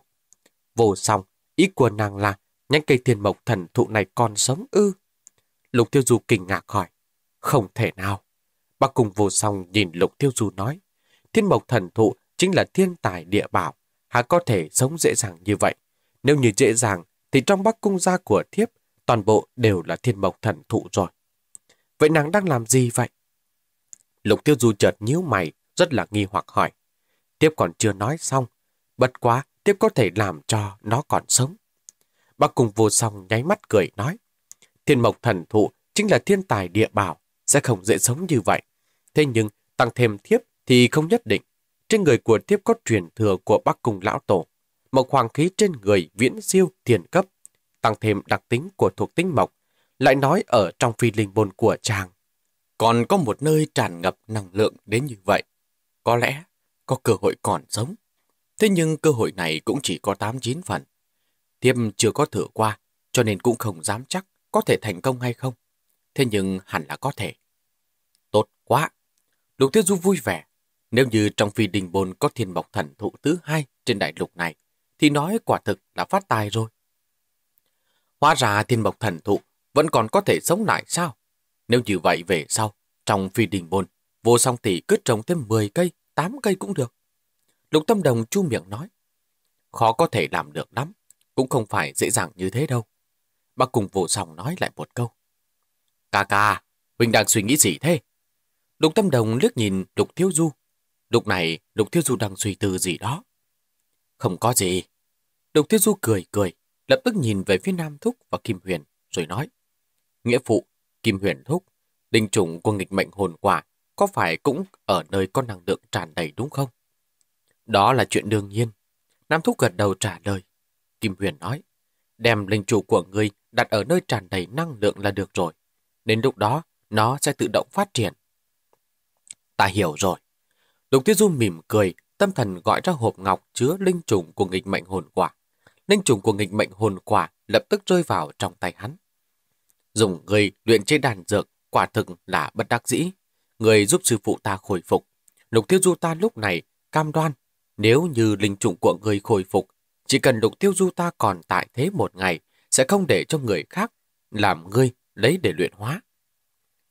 Vô song, ý của nàng là Nhánh cây thiên mộc thần thụ này còn sống ư? Lục Tiêu Du kinh ngạc hỏi. Không thể nào. Bác cùng vô song nhìn Lục Tiêu Du nói. Thiên mộc thần thụ chính là thiên tài địa bảo. Há có thể sống dễ dàng như vậy? Nếu như dễ dàng, thì trong bắc cung gia của thiếp, toàn bộ đều là thiên mộc thần thụ rồi. Vậy nàng đang làm gì vậy? Lục Tiêu Du chợt nhíu mày, rất là nghi hoặc hỏi. Tiếp còn chưa nói xong. Bất quá, tiếp có thể làm cho nó còn sống. Bác cùng vô song nháy mắt cười nói. Thiên mộc thần thụ chính là thiên tài địa bảo, sẽ không dễ sống như vậy. Thế nhưng tăng thêm thiếp thì không nhất định. Trên người của thiếp có truyền thừa của bác cùng lão tổ. Mộc hoàng khí trên người viễn siêu tiền cấp, tăng thêm đặc tính của thuộc tính mộc, lại nói ở trong phi linh bồn của chàng. Còn có một nơi tràn ngập năng lượng đến như vậy. Có lẽ có cơ hội còn sống. Thế nhưng cơ hội này cũng chỉ có 8-9 phần. Thiếp chưa có thử qua, cho nên cũng không dám chắc có thể thành công hay không. Thế nhưng hẳn là có thể. Tốt quá! Lục Tiết Du vui vẻ. Nếu như trong phi đình bồn có thiên mộc thần thụ thứ hai trên đại lục này, thì nói quả thực là phát tài rồi. Hóa ra thiên mộc thần thụ vẫn còn có thể sống lại sao? Nếu như vậy về sau, trong phi đình bồn, vô song tỷ cứ trồng thêm 10 cây, 8 cây cũng được. Lục Tâm Đồng chu miệng nói. Khó có thể làm được lắm cũng không phải dễ dàng như thế đâu. Bác cùng vô sòng nói lại một câu. Cà cà, Huynh đang suy nghĩ gì thế? đục Tâm Đồng liếc nhìn đục Thiếu Du. Lúc này, đục Thiếu Du đang suy tư gì đó. Không có gì. đục Thiếu Du cười cười, lập tức nhìn về phía Nam Thúc và Kim Huyền, rồi nói. Nghĩa phụ, Kim Huyền Thúc, đinh trùng của nghịch mệnh hồn quả có phải cũng ở nơi có năng lượng tràn đầy đúng không? Đó là chuyện đương nhiên. Nam Thúc gật đầu trả lời. Kim Huyền nói, đem linh chủ của ngươi đặt ở nơi tràn đầy năng lượng là được rồi. Đến lúc đó, nó sẽ tự động phát triển. Ta hiểu rồi. Lục Tiết Du mỉm cười, tâm thần gọi ra hộp ngọc chứa linh trùng của nghịch mệnh hồn quả. Linh trùng của nghịch mệnh hồn quả lập tức rơi vào trong tay hắn. Dùng người luyện chế đàn dược, quả thực là bất đắc dĩ. Người giúp sư phụ ta khôi phục. Lục Tiết Du ta lúc này cam đoan, nếu như linh trùng của người khôi phục, chỉ cần lục tiêu du ta còn tại thế một ngày, sẽ không để cho người khác làm ngươi lấy để luyện hóa.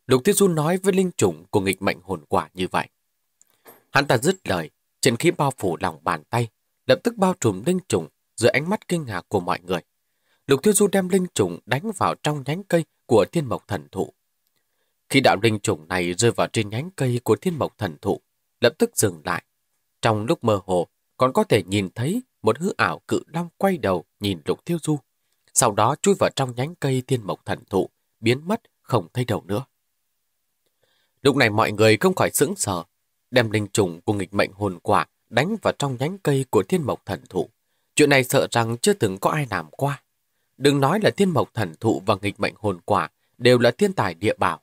Lục tiêu du nói với linh chủng của nghịch mệnh hồn quả như vậy. Hắn ta dứt lời, trên khí bao phủ lòng bàn tay, lập tức bao trùm linh chủng dưới ánh mắt kinh ngạc của mọi người. Lục tiêu du đem linh chủng đánh vào trong nhánh cây của thiên mộc thần thụ. Khi đạo linh chủng này rơi vào trên nhánh cây của thiên mộc thần thụ, lập tức dừng lại. Trong lúc mơ hồ, còn có thể nhìn thấy một hư ảo cự long quay đầu nhìn Lục Tiêu Du, sau đó chui vào trong nhánh cây thiên mộc thần thụ, biến mất, không thấy đầu nữa. Lúc này mọi người không khỏi sững sờ, đem linh trùng của nghịch mệnh hồn quả đánh vào trong nhánh cây của thiên mộc thần thụ. Chuyện này sợ rằng chưa từng có ai làm qua. Đừng nói là thiên mộc thần thụ và nghịch mệnh hồn quả đều là thiên tài địa bảo.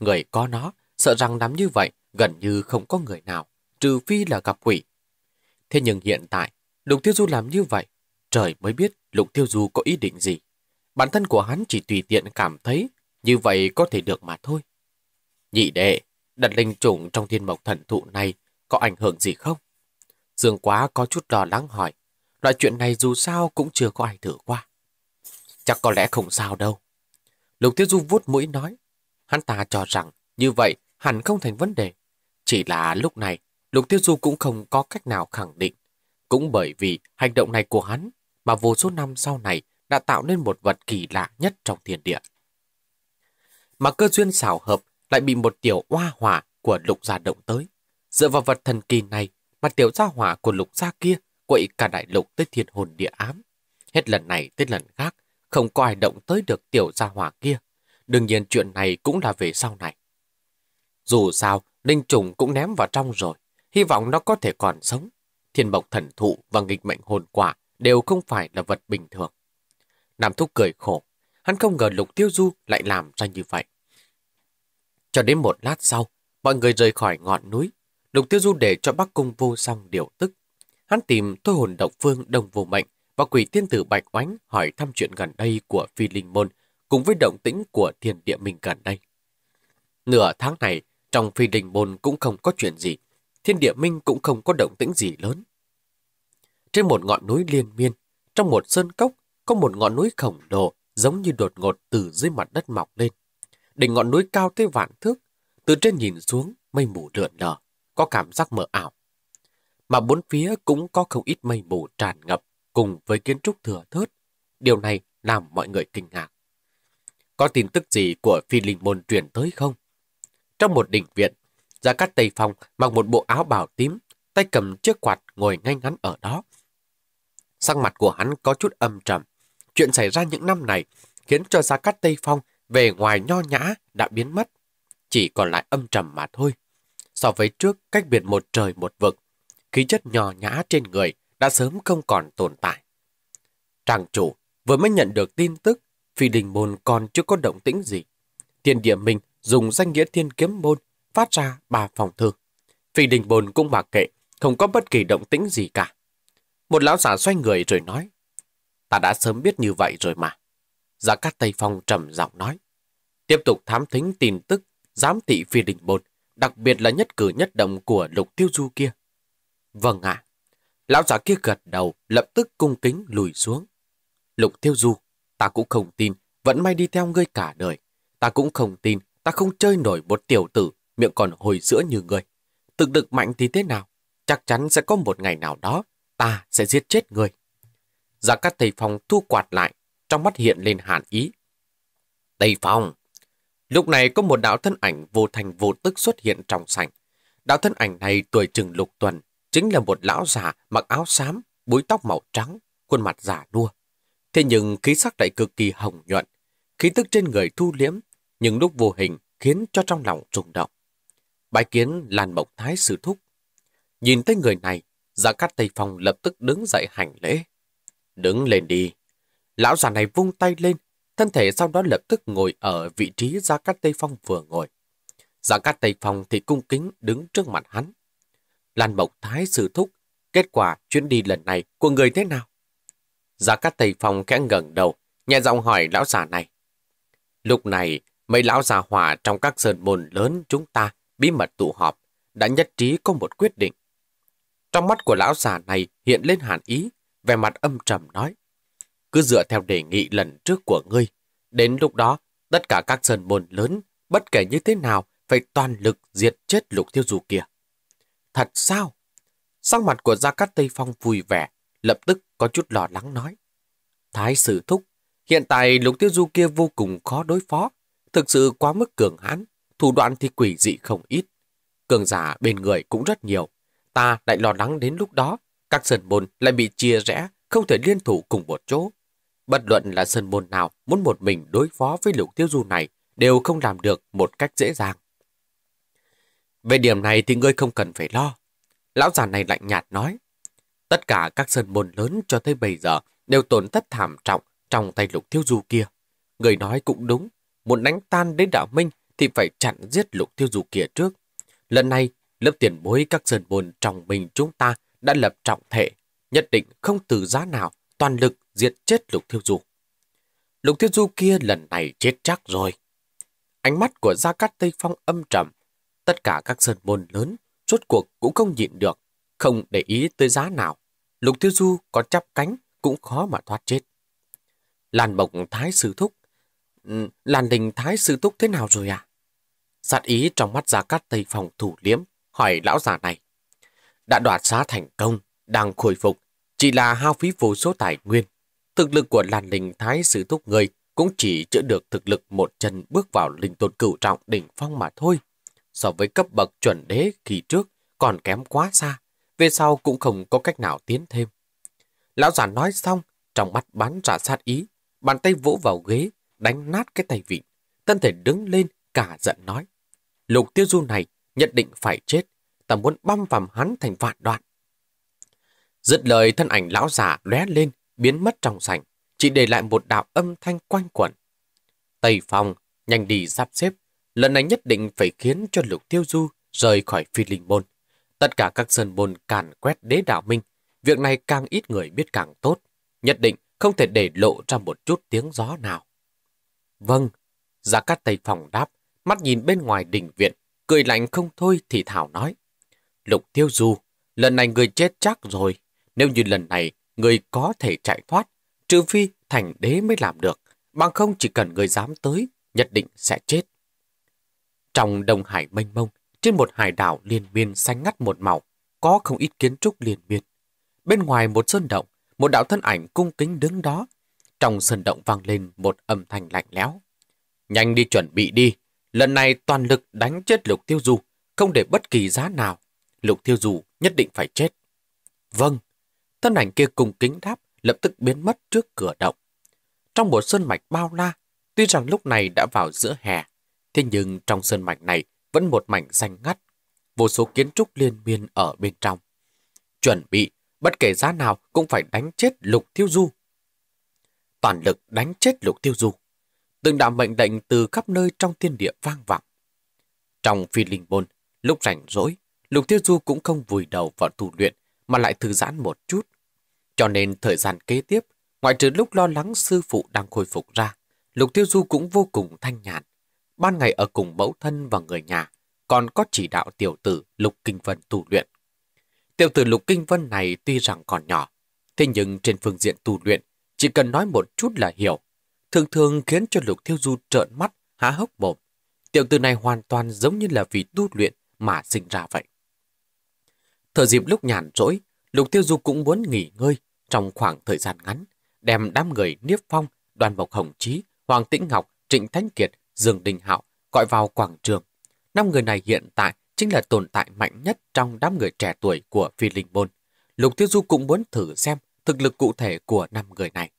Người có nó, sợ rằng nắm như vậy gần như không có người nào, trừ phi là gặp quỷ. Thế nhưng hiện tại, Lục Tiêu Du làm như vậy, trời mới biết Lục Tiêu Du có ý định gì. Bản thân của hắn chỉ tùy tiện cảm thấy như vậy có thể được mà thôi. Nhị đệ, đặt linh chủng trong thiên mộc thần thụ này có ảnh hưởng gì không? Dương quá có chút lo lắng hỏi. Loại chuyện này dù sao cũng chưa có ai thử qua. Chắc có lẽ không sao đâu. Lục Tiêu Du vuốt mũi nói. Hắn ta cho rằng như vậy hẳn không thành vấn đề. Chỉ là lúc này Lục Tiêu Du cũng không có cách nào khẳng định cũng bởi vì hành động này của hắn mà vô số năm sau này đã tạo nên một vật kỳ lạ nhất trong thiên địa. Mà cơ duyên xảo hợp lại bị một tiểu oa hỏa của lục gia động tới. Dựa vào vật thần kỳ này mà tiểu gia hỏa của lục gia kia quậy cả đại lục tới thiên hồn địa ám. Hết lần này tới lần khác, không có ai động tới được tiểu gia hỏa kia. Đương nhiên chuyện này cũng là về sau này. Dù sao, Ninh Trùng cũng ném vào trong rồi, hy vọng nó có thể còn sống thiên bộc thần thụ và nghịch mệnh hồn quả đều không phải là vật bình thường. Nam Thúc cười khổ, hắn không ngờ Lục Tiêu Du lại làm ra như vậy. Cho đến một lát sau, mọi người rời khỏi ngọn núi, Lục Tiêu Du để cho Bắc Cung vô song điều tức. Hắn tìm thôi hồn độc phương đồng vô mệnh và quỷ tiên tử Bạch Oánh hỏi thăm chuyện gần đây của Phi Linh Môn cùng với động tĩnh của thiên địa mình gần đây. Nửa tháng này, trong Phi Linh Môn cũng không có chuyện gì thiên địa minh cũng không có động tĩnh gì lớn. Trên một ngọn núi liên miên, trong một sơn cốc, có một ngọn núi khổng lồ giống như đột ngột từ dưới mặt đất mọc lên. Đỉnh ngọn núi cao tới vạn thước, từ trên nhìn xuống, mây mù lượn lờ, có cảm giác mờ ảo. Mà bốn phía cũng có không ít mây mù tràn ngập cùng với kiến trúc thừa thớt. Điều này làm mọi người kinh ngạc. Có tin tức gì của phi linh môn truyền tới không? Trong một đỉnh viện, gia cát tây phong mặc một bộ áo bào tím, tay cầm chiếc quạt ngồi ngay ngắn ở đó. Sắc mặt của hắn có chút âm trầm. Chuyện xảy ra những năm này khiến cho Gia Cát Tây Phong về ngoài nho nhã đã biến mất. Chỉ còn lại âm trầm mà thôi. So với trước cách biệt một trời một vực, khí chất nhỏ nhã trên người đã sớm không còn tồn tại. Tràng chủ vừa mới nhận được tin tức phi đình môn còn chưa có động tĩnh gì. Tiền địa mình dùng danh nghĩa thiên kiếm môn phát ra ba phòng thư. Phi đình bồn cũng mặc kệ, không có bất kỳ động tĩnh gì cả. Một lão giả xoay người rồi nói, ta đã sớm biết như vậy rồi mà. Gia Cát Tây Phong trầm giọng nói, tiếp tục thám thính tin tức, giám thị phi đình bồn, đặc biệt là nhất cử nhất động của lục tiêu du kia. Vâng ạ. Lão giả kia gật đầu, lập tức cung kính lùi xuống. Lục tiêu du, ta cũng không tin, vẫn may đi theo ngươi cả đời. Ta cũng không tin, ta không chơi nổi một tiểu tử miệng còn hồi giữa như người. thực lực mạnh thì thế nào? Chắc chắn sẽ có một ngày nào đó, ta sẽ giết chết người. Giả dạ các thầy phong thu quạt lại, trong mắt hiện lên hàn ý. Tây phong Lúc này có một đạo thân ảnh vô thành vô tức xuất hiện trong sảnh. Đạo thân ảnh này tuổi chừng lục tuần, chính là một lão già mặc áo xám, búi tóc màu trắng, khuôn mặt giả đua. Thế nhưng khí sắc lại cực kỳ hồng nhuận, khí tức trên người thu liếm, những lúc vô hình khiến cho trong lòng rung động bái kiến Lan Mộng Thái sư thúc. Nhìn thấy người này, Giả dạ Cát Tây Phong lập tức đứng dậy hành lễ. Đứng lên đi. Lão già này vung tay lên, thân thể sau đó lập tức ngồi ở vị trí Giả dạ Cát Tây Phong vừa ngồi. Giả dạ Cát Tây Phong thì cung kính đứng trước mặt hắn. Lan Mộng Thái sư thúc, kết quả chuyến đi lần này của người thế nào? Giả Cát Tây Phong khẽ ngẩng đầu, nhẹ giọng hỏi lão già này. Lúc này, mấy lão già hỏa trong các sơn môn lớn chúng ta bí mật tụ họp, đã nhất trí có một quyết định. Trong mắt của lão già này hiện lên hàn ý, về mặt âm trầm nói. Cứ dựa theo đề nghị lần trước của ngươi, đến lúc đó tất cả các sơn môn lớn, bất kể như thế nào, phải toàn lực diệt chết lục tiêu dù kia. Thật sao? sắc mặt của Gia Cát Tây Phong vui vẻ, lập tức có chút lo lắng nói. Thái sử thúc, hiện tại lục tiêu du kia vô cùng khó đối phó, thực sự quá mức cường hãn, thủ đoạn thì quỷ dị không ít. Cường giả bên người cũng rất nhiều. Ta lại lo lắng đến lúc đó, các sơn môn lại bị chia rẽ, không thể liên thủ cùng một chỗ. Bất luận là sơn môn nào muốn một mình đối phó với lục tiêu du này đều không làm được một cách dễ dàng. Về điểm này thì ngươi không cần phải lo. Lão già này lạnh nhạt nói. Tất cả các sơn môn lớn cho tới bây giờ đều tổn thất thảm trọng trong tay lục tiêu du kia. Người nói cũng đúng, muốn đánh tan đến đạo minh thì phải chặn giết lục tiêu du kia trước. Lần này, lớp tiền bối các sơn bồn trong mình chúng ta đã lập trọng thể, nhất định không từ giá nào toàn lực diệt chết lục tiêu du. Lục tiêu du kia lần này chết chắc rồi. Ánh mắt của Gia Cát Tây Phong âm trầm, tất cả các sơn bồn lớn suốt cuộc cũng không nhịn được, không để ý tới giá nào. Lục tiêu du có chắp cánh cũng khó mà thoát chết. Làn bổng thái sư thúc. Ừ, làn đình thái sư thúc thế nào rồi à? Sát ý trong mắt Gia Cát Tây Phòng thủ liếm, hỏi lão già này. Đã đoạt xá thành công, đang khôi phục, chỉ là hao phí vô số tài nguyên. Thực lực của làn linh thái sử thúc người cũng chỉ chữa được thực lực một chân bước vào linh tôn cửu trọng đỉnh phong mà thôi. So với cấp bậc chuẩn đế kỳ trước còn kém quá xa, về sau cũng không có cách nào tiến thêm. Lão già nói xong, trong mắt bắn ra sát ý, bàn tay vỗ vào ghế, đánh nát cái tay vịn. thân thể đứng lên, cả giận nói. Lục tiêu du này nhận định phải chết, ta muốn băm vằm hắn thành vạn đoạn. Dứt lời thân ảnh lão giả lóe lên, biến mất trong sảnh, chỉ để lại một đạo âm thanh quanh quẩn. Tây Phong nhanh đi sắp xếp, lần này nhất định phải khiến cho Lục Tiêu Du rời khỏi phi linh môn. Tất cả các sơn môn càn quét đế đạo minh, việc này càng ít người biết càng tốt, nhất định không thể để lộ ra một chút tiếng gió nào. Vâng, Gia Cát Tây Phong đáp, mắt nhìn bên ngoài đình viện, cười lạnh không thôi thì Thảo nói. Lục Tiêu Du, lần này người chết chắc rồi. Nếu như lần này người có thể chạy thoát, trừ phi thành đế mới làm được. Bằng không chỉ cần người dám tới, nhất định sẽ chết. Trong đồng hải mênh mông, trên một hải đảo liền miên xanh ngắt một màu, có không ít kiến trúc liền miên. Bên ngoài một sơn động, một đạo thân ảnh cung kính đứng đó. Trong sơn động vang lên một âm thanh lạnh lẽo. Nhanh đi chuẩn bị đi, Lần này toàn lực đánh chết Lục Tiêu Du, không để bất kỳ giá nào. Lục Tiêu Du nhất định phải chết. Vâng, thân ảnh kia cùng kính đáp lập tức biến mất trước cửa động. Trong một sơn mạch bao la, tuy rằng lúc này đã vào giữa hè, thế nhưng trong sơn mạch này vẫn một mảnh xanh ngắt, vô số kiến trúc liên miên ở bên trong. Chuẩn bị, bất kể giá nào cũng phải đánh chết lục tiêu du. Toàn lực đánh chết lục tiêu du từng đạo mệnh lệnh từ khắp nơi trong thiên địa vang vọng. Trong phi linh môn, lúc rảnh rỗi, Lục Tiêu Du cũng không vùi đầu vào tu luyện mà lại thư giãn một chút. Cho nên thời gian kế tiếp, ngoại trừ lúc lo lắng sư phụ đang khôi phục ra, Lục Tiêu Du cũng vô cùng thanh nhàn. Ban ngày ở cùng mẫu thân và người nhà, còn có chỉ đạo tiểu tử Lục Kinh Vân tu luyện. Tiểu tử Lục Kinh Vân này tuy rằng còn nhỏ, thế nhưng trên phương diện tu luyện, chỉ cần nói một chút là hiểu thường thường khiến cho Lục Thiêu Du trợn mắt, há hốc mồm. Tiểu tử này hoàn toàn giống như là vì tu luyện mà sinh ra vậy. Thở dịp lúc nhàn rỗi, Lục Tiêu Du cũng muốn nghỉ ngơi trong khoảng thời gian ngắn, đem đám người Niếp Phong, Đoàn bộc Hồng Chí, Hoàng Tĩnh Ngọc, Trịnh thanh Kiệt, Dương Đình Hạo gọi vào quảng trường. Năm người này hiện tại chính là tồn tại mạnh nhất trong đám người trẻ tuổi của Phi Linh Môn. Lục Tiêu Du cũng muốn thử xem thực lực cụ thể của năm người này.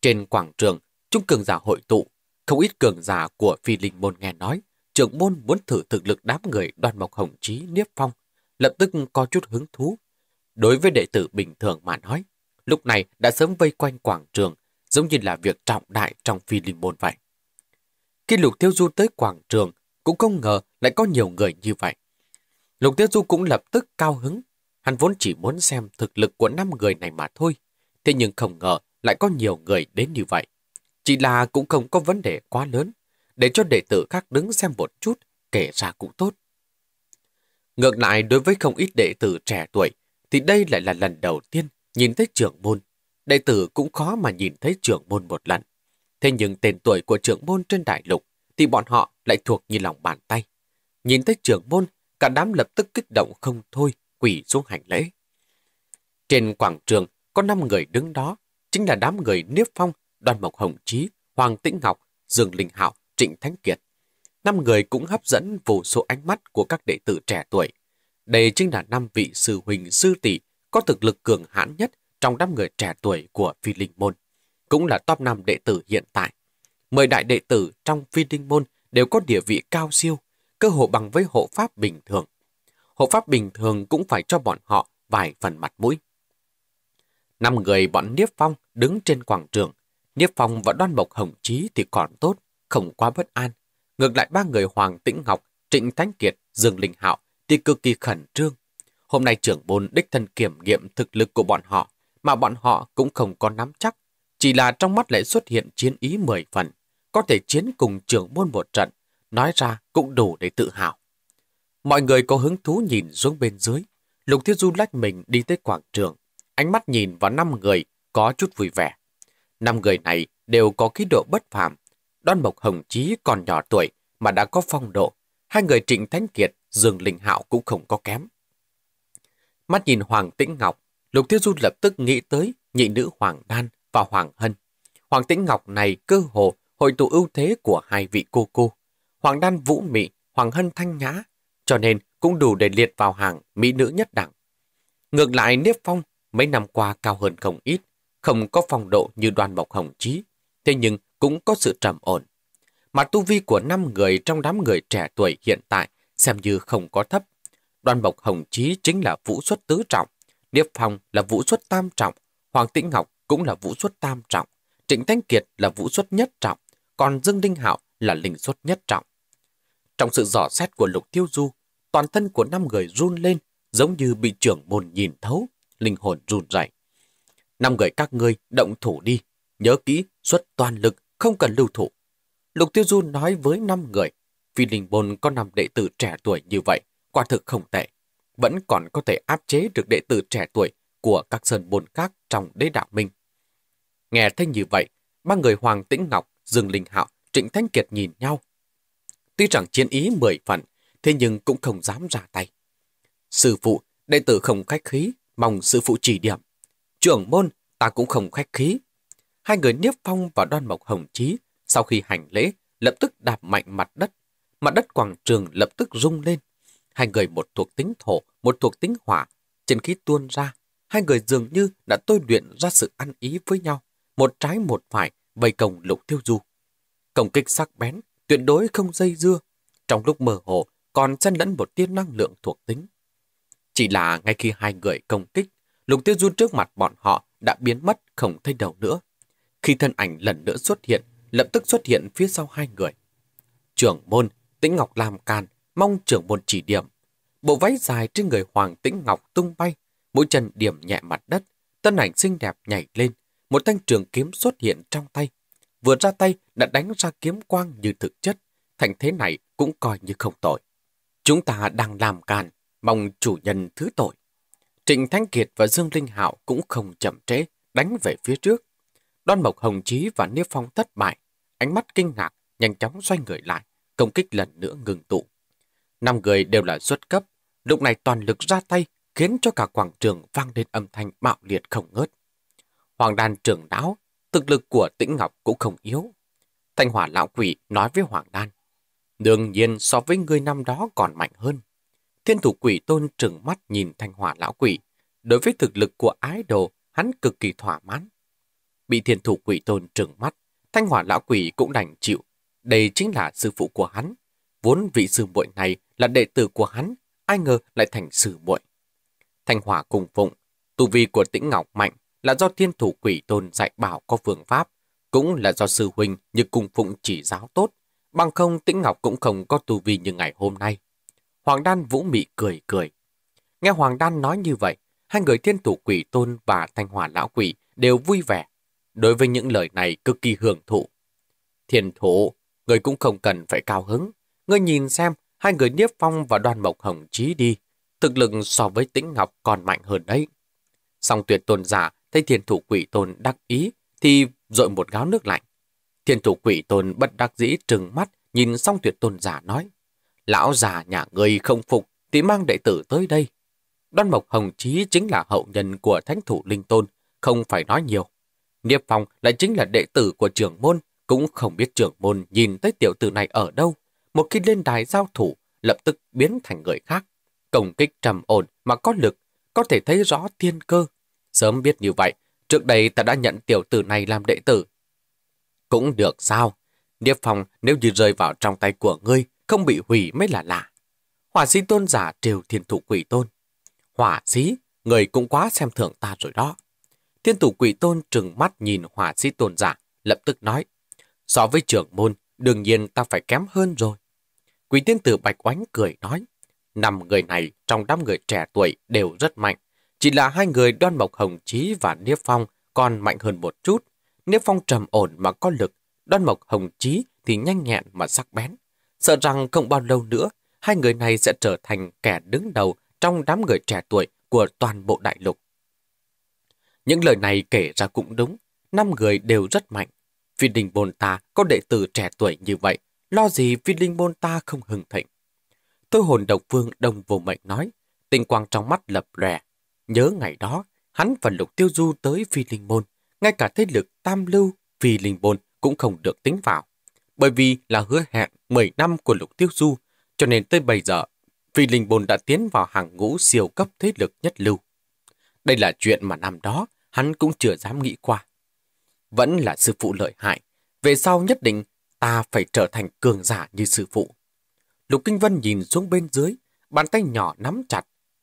Trên quảng trường, chúng cường giả hội tụ, không ít cường giả của phi linh môn nghe nói, trưởng môn muốn thử thực lực đám người đoàn mộc hồng trí niếp phong, lập tức có chút hứng thú. Đối với đệ tử bình thường mà nói, lúc này đã sớm vây quanh quảng trường, giống như là việc trọng đại trong phi linh môn vậy. Khi lục tiêu du tới quảng trường, cũng không ngờ lại có nhiều người như vậy. Lục tiêu du cũng lập tức cao hứng, hắn vốn chỉ muốn xem thực lực của năm người này mà thôi, thế nhưng không ngờ lại có nhiều người đến như vậy. Chỉ là cũng không có vấn đề quá lớn, để cho đệ tử khác đứng xem một chút, kể ra cũng tốt. Ngược lại đối với không ít đệ tử trẻ tuổi, thì đây lại là lần đầu tiên nhìn thấy trưởng môn. Đệ tử cũng khó mà nhìn thấy trưởng môn một lần. Thế nhưng tên tuổi của trưởng môn trên đại lục thì bọn họ lại thuộc như lòng bàn tay. Nhìn thấy trưởng môn, cả đám lập tức kích động không thôi, quỳ xuống hành lễ. Trên quảng trường có 5 người đứng đó, chính là đám người Niếp Phong Đoan Mộc Hồng Chí, Hoàng Tĩnh Ngọc, Dương Linh Hạo, Trịnh Thánh Kiệt. Năm người cũng hấp dẫn vô số ánh mắt của các đệ tử trẻ tuổi. Đây chính là năm vị sư huynh sư tỷ có thực lực cường hãn nhất trong đám người trẻ tuổi của Phi Linh Môn, cũng là top 5 đệ tử hiện tại. Mười đại đệ tử trong Phi Linh Môn đều có địa vị cao siêu, cơ hồ bằng với hộ pháp bình thường. Hộ pháp bình thường cũng phải cho bọn họ vài phần mặt mũi. Năm người bọn Niếp Phong đứng trên quảng trường, Niếp Phong và Đoan Mộc Hồng Chí thì còn tốt, không quá bất an. Ngược lại ba người Hoàng Tĩnh Ngọc, Trịnh Thánh Kiệt, Dương Linh Hạo thì cực kỳ khẩn trương. Hôm nay trưởng môn đích thân kiểm nghiệm thực lực của bọn họ, mà bọn họ cũng không có nắm chắc. Chỉ là trong mắt lại xuất hiện chiến ý mười phần, có thể chiến cùng trưởng môn một trận, nói ra cũng đủ để tự hào. Mọi người có hứng thú nhìn xuống bên dưới. Lục Thiết Du lách mình đi tới quảng trường. Ánh mắt nhìn vào năm người có chút vui vẻ. Năm người này đều có khí độ bất phàm. Đoan Mộc Hồng Chí còn nhỏ tuổi mà đã có phong độ. Hai người Trịnh Thánh Kiệt, Dương Linh Hạo cũng không có kém. Mắt nhìn Hoàng Tĩnh Ngọc, Lục Tiêu Du lập tức nghĩ tới nhị nữ Hoàng Đan và Hoàng Hân. Hoàng Tĩnh Ngọc này cơ hồ hội tụ ưu thế của hai vị cô cô. Hoàng Đan vũ mị, Hoàng Hân thanh nhã, cho nên cũng đủ để liệt vào hàng mỹ nữ nhất đẳng. Ngược lại Niếp Phong mấy năm qua cao hơn không ít, không có phong độ như đoàn mộc hồng chí, thế nhưng cũng có sự trầm ổn. Mà tu vi của năm người trong đám người trẻ tuổi hiện tại xem như không có thấp. Đoàn mộc hồng chí chính là vũ xuất tứ trọng, Điệp Phong là vũ xuất tam trọng, Hoàng Tĩnh Ngọc cũng là vũ xuất tam trọng, Trịnh Thanh Kiệt là vũ xuất nhất trọng, còn Dương Đinh Hạo là linh xuất nhất trọng. Trong sự dò xét của Lục Tiêu Du, toàn thân của năm người run lên giống như bị trưởng môn nhìn thấu, linh hồn run rẩy năm người các ngươi động thủ đi, nhớ kỹ, xuất toàn lực, không cần lưu thủ. Lục Tiêu Du nói với năm người, phi Linh Bồn có năm đệ tử trẻ tuổi như vậy, quả thực không tệ, vẫn còn có thể áp chế được đệ tử trẻ tuổi của các sơn bồn khác trong đế đạo minh. Nghe thấy như vậy, ba người Hoàng Tĩnh Ngọc, Dương Linh Hạo, Trịnh Thanh Kiệt nhìn nhau. Tuy rằng chiến ý mười phần, thế nhưng cũng không dám ra tay. Sư phụ, đệ tử không khách khí, mong sư phụ chỉ điểm trưởng môn, ta cũng không khách khí. Hai người Niếp Phong và Đoan Mộc Hồng Chí sau khi hành lễ lập tức đạp mạnh mặt đất. Mặt đất quảng trường lập tức rung lên. Hai người một thuộc tính thổ, một thuộc tính hỏa. Trên khí tuôn ra, hai người dường như đã tôi luyện ra sự ăn ý với nhau. Một trái một phải, vây cổng lục tiêu du. Cổng kích sắc bén, tuyệt đối không dây dưa. Trong lúc mơ hồ, còn xen lẫn một tia năng lượng thuộc tính. Chỉ là ngay khi hai người công kích, Lục Tiêu Du trước mặt bọn họ đã biến mất không thấy đầu nữa. Khi thân ảnh lần nữa xuất hiện, lập tức xuất hiện phía sau hai người. Trưởng môn, Tĩnh Ngọc làm can, mong trưởng môn chỉ điểm. Bộ váy dài trên người Hoàng Tĩnh Ngọc tung bay, mỗi chân điểm nhẹ mặt đất, thân ảnh xinh đẹp nhảy lên, một thanh trường kiếm xuất hiện trong tay. Vừa ra tay đã đánh ra kiếm quang như thực chất, thành thế này cũng coi như không tội. Chúng ta đang làm càn, mong chủ nhân thứ tội. Trịnh Thanh Kiệt và Dương Linh Hạo cũng không chậm trễ, đánh về phía trước. Đoan Mộc Hồng Chí và Niếp Phong thất bại, ánh mắt kinh ngạc, nhanh chóng xoay người lại, công kích lần nữa ngừng tụ. Năm người đều là xuất cấp, lúc này toàn lực ra tay, khiến cho cả quảng trường vang lên âm thanh bạo liệt không ngớt. Hoàng đàn trưởng đáo, thực lực của tĩnh Ngọc cũng không yếu. Thanh hỏa lão quỷ nói với Hoàng đan, đương nhiên so với người năm đó còn mạnh hơn. Thiên thủ quỷ tôn trừng mắt nhìn thanh hỏa lão quỷ. Đối với thực lực của ái đồ, hắn cực kỳ thỏa mãn. Bị thiên thủ quỷ tôn trừng mắt, thanh hỏa lão quỷ cũng đành chịu. Đây chính là sư phụ của hắn. Vốn vị sư muội này là đệ tử của hắn, ai ngờ lại thành sư muội. Thanh hỏa cùng phụng, tu vi của tĩnh ngọc mạnh là do thiên thủ quỷ tôn dạy bảo có phương pháp, cũng là do sư huynh như cùng phụng chỉ giáo tốt. Bằng không tĩnh ngọc cũng không có tu vi như ngày hôm nay. Hoàng Đan vũ mị cười cười. Nghe Hoàng Đan nói như vậy, hai người thiên thủ quỷ tôn và thanh Hòa lão quỷ đều vui vẻ. Đối với những lời này cực kỳ hưởng thụ. Thiên thủ, người cũng không cần phải cao hứng. Ngươi nhìn xem, hai người Niếp Phong và đoàn mộc hồng trí đi. Thực lực so với tĩnh ngọc còn mạnh hơn đấy. Song tuyệt tôn giả thấy Thiên thủ quỷ tôn đắc ý thì dội một gáo nước lạnh. Thiên thủ quỷ tôn bất đắc dĩ trừng mắt nhìn song tuyệt tôn giả nói. Lão già nhà ngươi không phục thì mang đệ tử tới đây. Đoan Mộc Hồng Chí chính là hậu nhân của Thánh Thủ Linh Tôn, không phải nói nhiều. Niếp Phong lại chính là đệ tử của trưởng môn, cũng không biết trưởng môn nhìn thấy tiểu tử này ở đâu. Một khi lên đài giao thủ, lập tức biến thành người khác. Công kích trầm ổn mà có lực, có thể thấy rõ thiên cơ. Sớm biết như vậy, trước đây ta đã nhận tiểu tử này làm đệ tử. Cũng được sao? Niếp Phong nếu như rơi vào trong tay của ngươi, không bị hủy mới là lạ. Hỏa sĩ tôn giả triều thiên thủ quỷ tôn. Hỏa sĩ, người cũng quá xem thường ta rồi đó. Thiên thủ quỷ tôn trừng mắt nhìn hỏa sĩ tôn giả, lập tức nói. So với trưởng môn, đương nhiên ta phải kém hơn rồi. quỷ tiên tử Bạch Oánh cười nói. Năm người này trong đám người trẻ tuổi đều rất mạnh. Chỉ là hai người đoan mộc hồng chí và niếp phong còn mạnh hơn một chút. Niếp phong trầm ổn mà có lực, đoan mộc hồng chí thì nhanh nhẹn mà sắc bén. Sợ rằng không bao lâu nữa, hai người này sẽ trở thành kẻ đứng đầu trong đám người trẻ tuổi của toàn bộ đại lục. Những lời này kể ra cũng đúng, năm người đều rất mạnh. Phi linh Bồn ta có đệ tử trẻ tuổi như vậy, lo gì Phi Linh Bồn ta không hưng thịnh. Tôi hồn độc vương đồng vô mệnh nói, tinh quang trong mắt lập lòe. Nhớ ngày đó, hắn và Lục Tiêu Du tới Phi Linh Môn, ngay cả thế lực Tam Lưu, Phi Linh Môn cũng không được tính vào. Bởi vì là hứa hẹn 10 năm của Lục Tiêu Du, cho nên tới bây giờ, Phi Linh Bồn đã tiến vào hàng ngũ siêu cấp thế lực nhất lưu. Đây là chuyện mà năm đó hắn cũng chưa dám nghĩ qua. Vẫn là sư phụ lợi hại, về sau nhất định ta phải trở thành cường giả như sư phụ. Lục Kinh Vân nhìn xuống bên dưới, bàn tay nhỏ nắm chặt,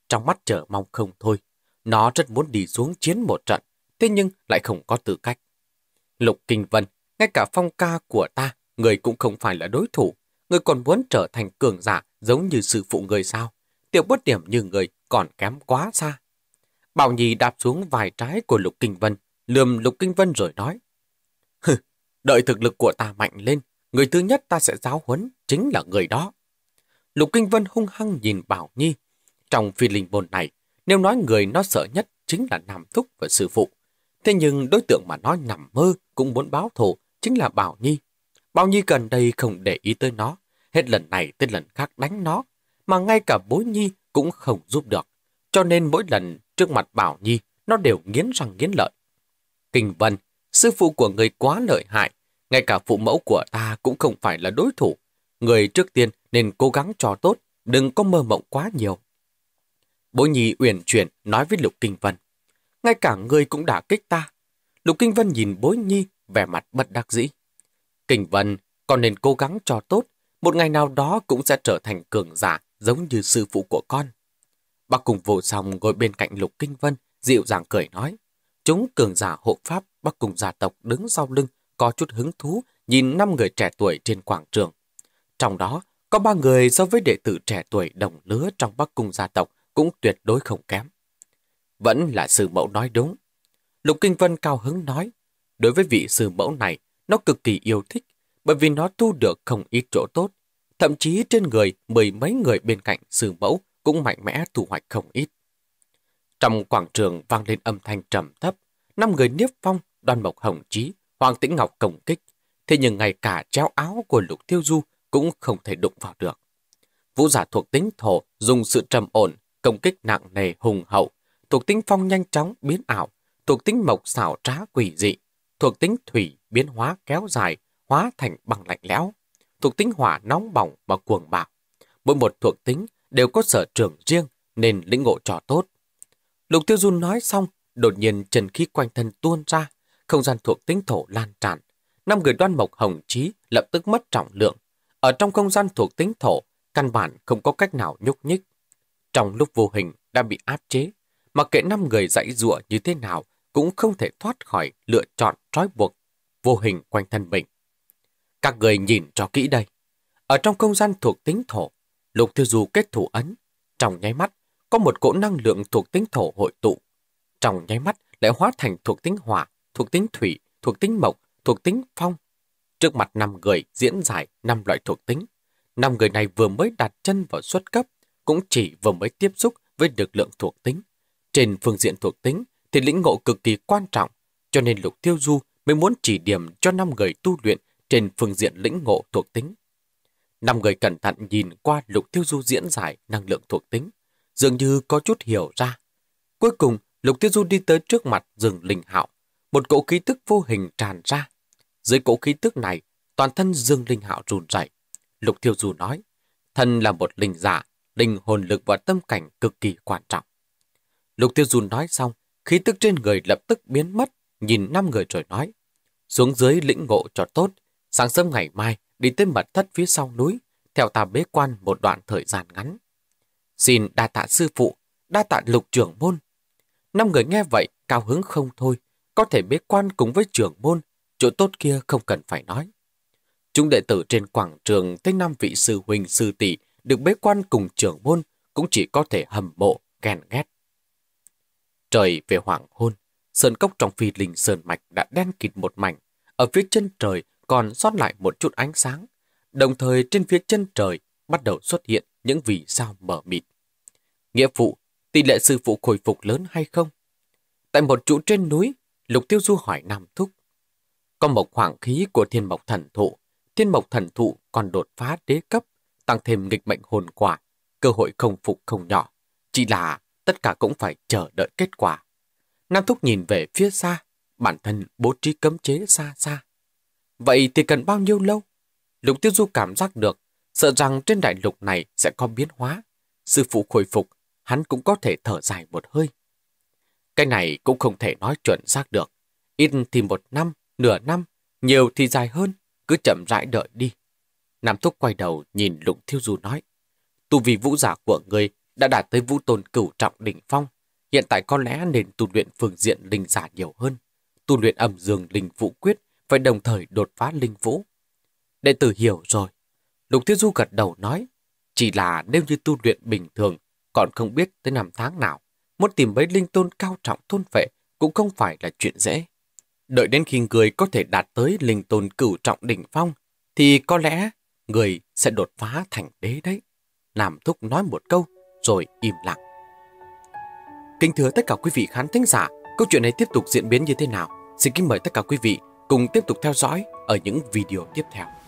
trong mắt chờ mong không thôi. Nó rất muốn đi xuống chiến một trận, thế nhưng lại không có tư cách. Lục Kinh Vân, ngay cả phong ca của ta Người cũng không phải là đối thủ. Người còn muốn trở thành cường giả giống như sư phụ người sao. Tiểu bất điểm như người còn kém quá xa. Bảo Nhi đạp xuống vài trái của Lục Kinh Vân, lườm Lục Kinh Vân rồi nói. Hừ, đợi thực lực của ta mạnh lên, người thứ nhất ta sẽ giáo huấn chính là người đó. Lục Kinh Vân hung hăng nhìn Bảo Nhi. Trong phi linh bồn này, nếu nói người nó sợ nhất chính là Nam Thúc và Sư Phụ. Thế nhưng đối tượng mà nó nằm mơ cũng muốn báo thù chính là Bảo Nhi. Bao Nhi gần đây không để ý tới nó, hết lần này tới lần khác đánh nó, mà ngay cả bối Nhi cũng không giúp được. Cho nên mỗi lần trước mặt Bảo Nhi, nó đều nghiến răng nghiến lợi. Kinh Vân, sư phụ của người quá lợi hại, ngay cả phụ mẫu của ta cũng không phải là đối thủ. Người trước tiên nên cố gắng cho tốt, đừng có mơ mộng quá nhiều. Bối Nhi uyển chuyển nói với Lục Kinh Vân. Ngay cả người cũng đã kích ta. Lục Kinh Vân nhìn bối Nhi vẻ mặt bất đắc dĩ. Kinh Vân con nên cố gắng cho tốt, một ngày nào đó cũng sẽ trở thành cường giả giống như sư phụ của con. Bác cùng vô xong ngồi bên cạnh Lục Kinh Vân, dịu dàng cười nói. Chúng cường giả hộ pháp bác cùng gia tộc đứng sau lưng, có chút hứng thú nhìn năm người trẻ tuổi trên quảng trường. Trong đó, có ba người so với đệ tử trẻ tuổi đồng lứa trong bắc cung gia tộc cũng tuyệt đối không kém. Vẫn là sư mẫu nói đúng. Lục Kinh Vân cao hứng nói, đối với vị sư mẫu này, nó cực kỳ yêu thích, bởi vì nó thu được không ít chỗ tốt. Thậm chí trên người mười mấy người bên cạnh sư mẫu cũng mạnh mẽ thu hoạch không ít. Trong quảng trường vang lên âm thanh trầm thấp, năm người Niếp Phong, Đoan Mộc Hồng trí Hoàng Tĩnh Ngọc công kích, thế nhưng ngay cả treo áo của Lục Tiêu Du cũng không thể đụng vào được. Vũ giả thuộc tính thổ dùng sự trầm ổn, công kích nặng nề hùng hậu, thuộc tính phong nhanh chóng biến ảo, thuộc tính mộc xảo trá quỷ dị, thuộc tính thủy biến hóa kéo dài, hóa thành bằng lạnh lẽo. Thuộc tính hỏa nóng bỏng và cuồng bạo. Mỗi một thuộc tính đều có sở trường riêng nên lĩnh ngộ trò tốt. Lục tiêu run nói xong, đột nhiên trần khí quanh thân tuôn ra, không gian thuộc tính thổ lan tràn. Năm người đoan mộc hồng trí lập tức mất trọng lượng. Ở trong không gian thuộc tính thổ, căn bản không có cách nào nhúc nhích. Trong lúc vô hình đã bị áp chế, mặc kệ năm người dãy dụa như thế nào cũng không thể thoát khỏi lựa chọn trói buộc vô hình quanh thân mình. Các người nhìn cho kỹ đây. Ở trong không gian thuộc tính thổ, Lục Thư Du kết thủ ấn. Trong nháy mắt, có một cỗ năng lượng thuộc tính thổ hội tụ. Trong nháy mắt lại hóa thành thuộc tính hỏa, thuộc tính thủy, thuộc tính mộc, thuộc tính phong. Trước mặt năm người diễn giải năm loại thuộc tính. năm người này vừa mới đặt chân vào xuất cấp, cũng chỉ vừa mới tiếp xúc với lực lượng thuộc tính. Trên phương diện thuộc tính thì lĩnh ngộ cực kỳ quan trọng, cho nên Lục Tiêu Du mới muốn chỉ điểm cho năm người tu luyện trên phương diện lĩnh ngộ thuộc tính. Năm người cẩn thận nhìn qua Lục Tiêu Du diễn giải năng lượng thuộc tính, dường như có chút hiểu ra. Cuối cùng, Lục Tiêu Du đi tới trước mặt rừng Linh Hạo, một cỗ khí tức vô hình tràn ra. Dưới cỗ khí tức này, toàn thân Dương Linh Hạo run rẩy. Lục Tiêu Du nói, thân là một linh giả, linh hồn lực và tâm cảnh cực kỳ quan trọng. Lục Tiêu Du nói xong, khí tức trên người lập tức biến mất, nhìn năm người rồi nói, xuống dưới lĩnh ngộ cho tốt, sáng sớm ngày mai đi tới mật thất phía sau núi, theo ta bế quan một đoạn thời gian ngắn. Xin đa tạ sư phụ, đa tạ lục trưởng môn. Năm người nghe vậy, cao hứng không thôi, có thể bế quan cùng với trưởng môn, chỗ tốt kia không cần phải nói. Chúng đệ tử trên quảng trường thấy năm vị sư huynh sư tỷ được bế quan cùng trưởng môn cũng chỉ có thể hầm mộ, ghen ghét. Trời về hoàng hôn, Sơn cốc trong phi linh sơn mạch đã đen kịt một mảnh, ở phía chân trời còn sót lại một chút ánh sáng. Đồng thời trên phía chân trời bắt đầu xuất hiện những vì sao mở mịt. Nghĩa phụ, tỷ lệ sư phụ khôi phục lớn hay không? Tại một trụ trên núi, Lục Tiêu Du hỏi Nam Thúc. Có một khoảng khí của thiên mộc thần thụ, thiên mộc thần thụ còn đột phá đế cấp, tăng thêm nghịch mệnh hồn quả, cơ hội không phục không nhỏ. Chỉ là tất cả cũng phải chờ đợi kết quả. Nam Thúc nhìn về phía xa, bản thân bố trí cấm chế xa xa. Vậy thì cần bao nhiêu lâu? Lục Tiêu Du cảm giác được, sợ rằng trên đại lục này sẽ có biến hóa. Sư phụ khôi phục, hắn cũng có thể thở dài một hơi. Cái này cũng không thể nói chuẩn xác được. Ít thì một năm, nửa năm, nhiều thì dài hơn, cứ chậm rãi đợi đi. Nam Thúc quay đầu nhìn Lục Thiêu Du nói, tu vì vũ giả của người đã đạt tới vũ tôn cửu trọng đỉnh phong, Hiện tại có lẽ nên tu luyện phương diện linh giả nhiều hơn. Tu luyện ẩm dương linh vũ quyết phải đồng thời đột phá linh vũ. Đệ tử hiểu rồi. Lục Thiên Du gật đầu nói, chỉ là nếu như tu luyện bình thường, còn không biết tới năm tháng nào, muốn tìm mấy linh tôn cao trọng thôn phệ cũng không phải là chuyện dễ. Đợi đến khi người có thể đạt tới linh tôn cửu trọng đỉnh phong, thì có lẽ người sẽ đột phá thành đế đấy. nam thúc nói một câu, rồi im lặng. Kính thưa tất cả quý vị khán thính giả, câu chuyện này tiếp tục diễn biến như thế nào? Xin kính mời tất cả quý vị cùng tiếp tục theo dõi ở những video tiếp theo.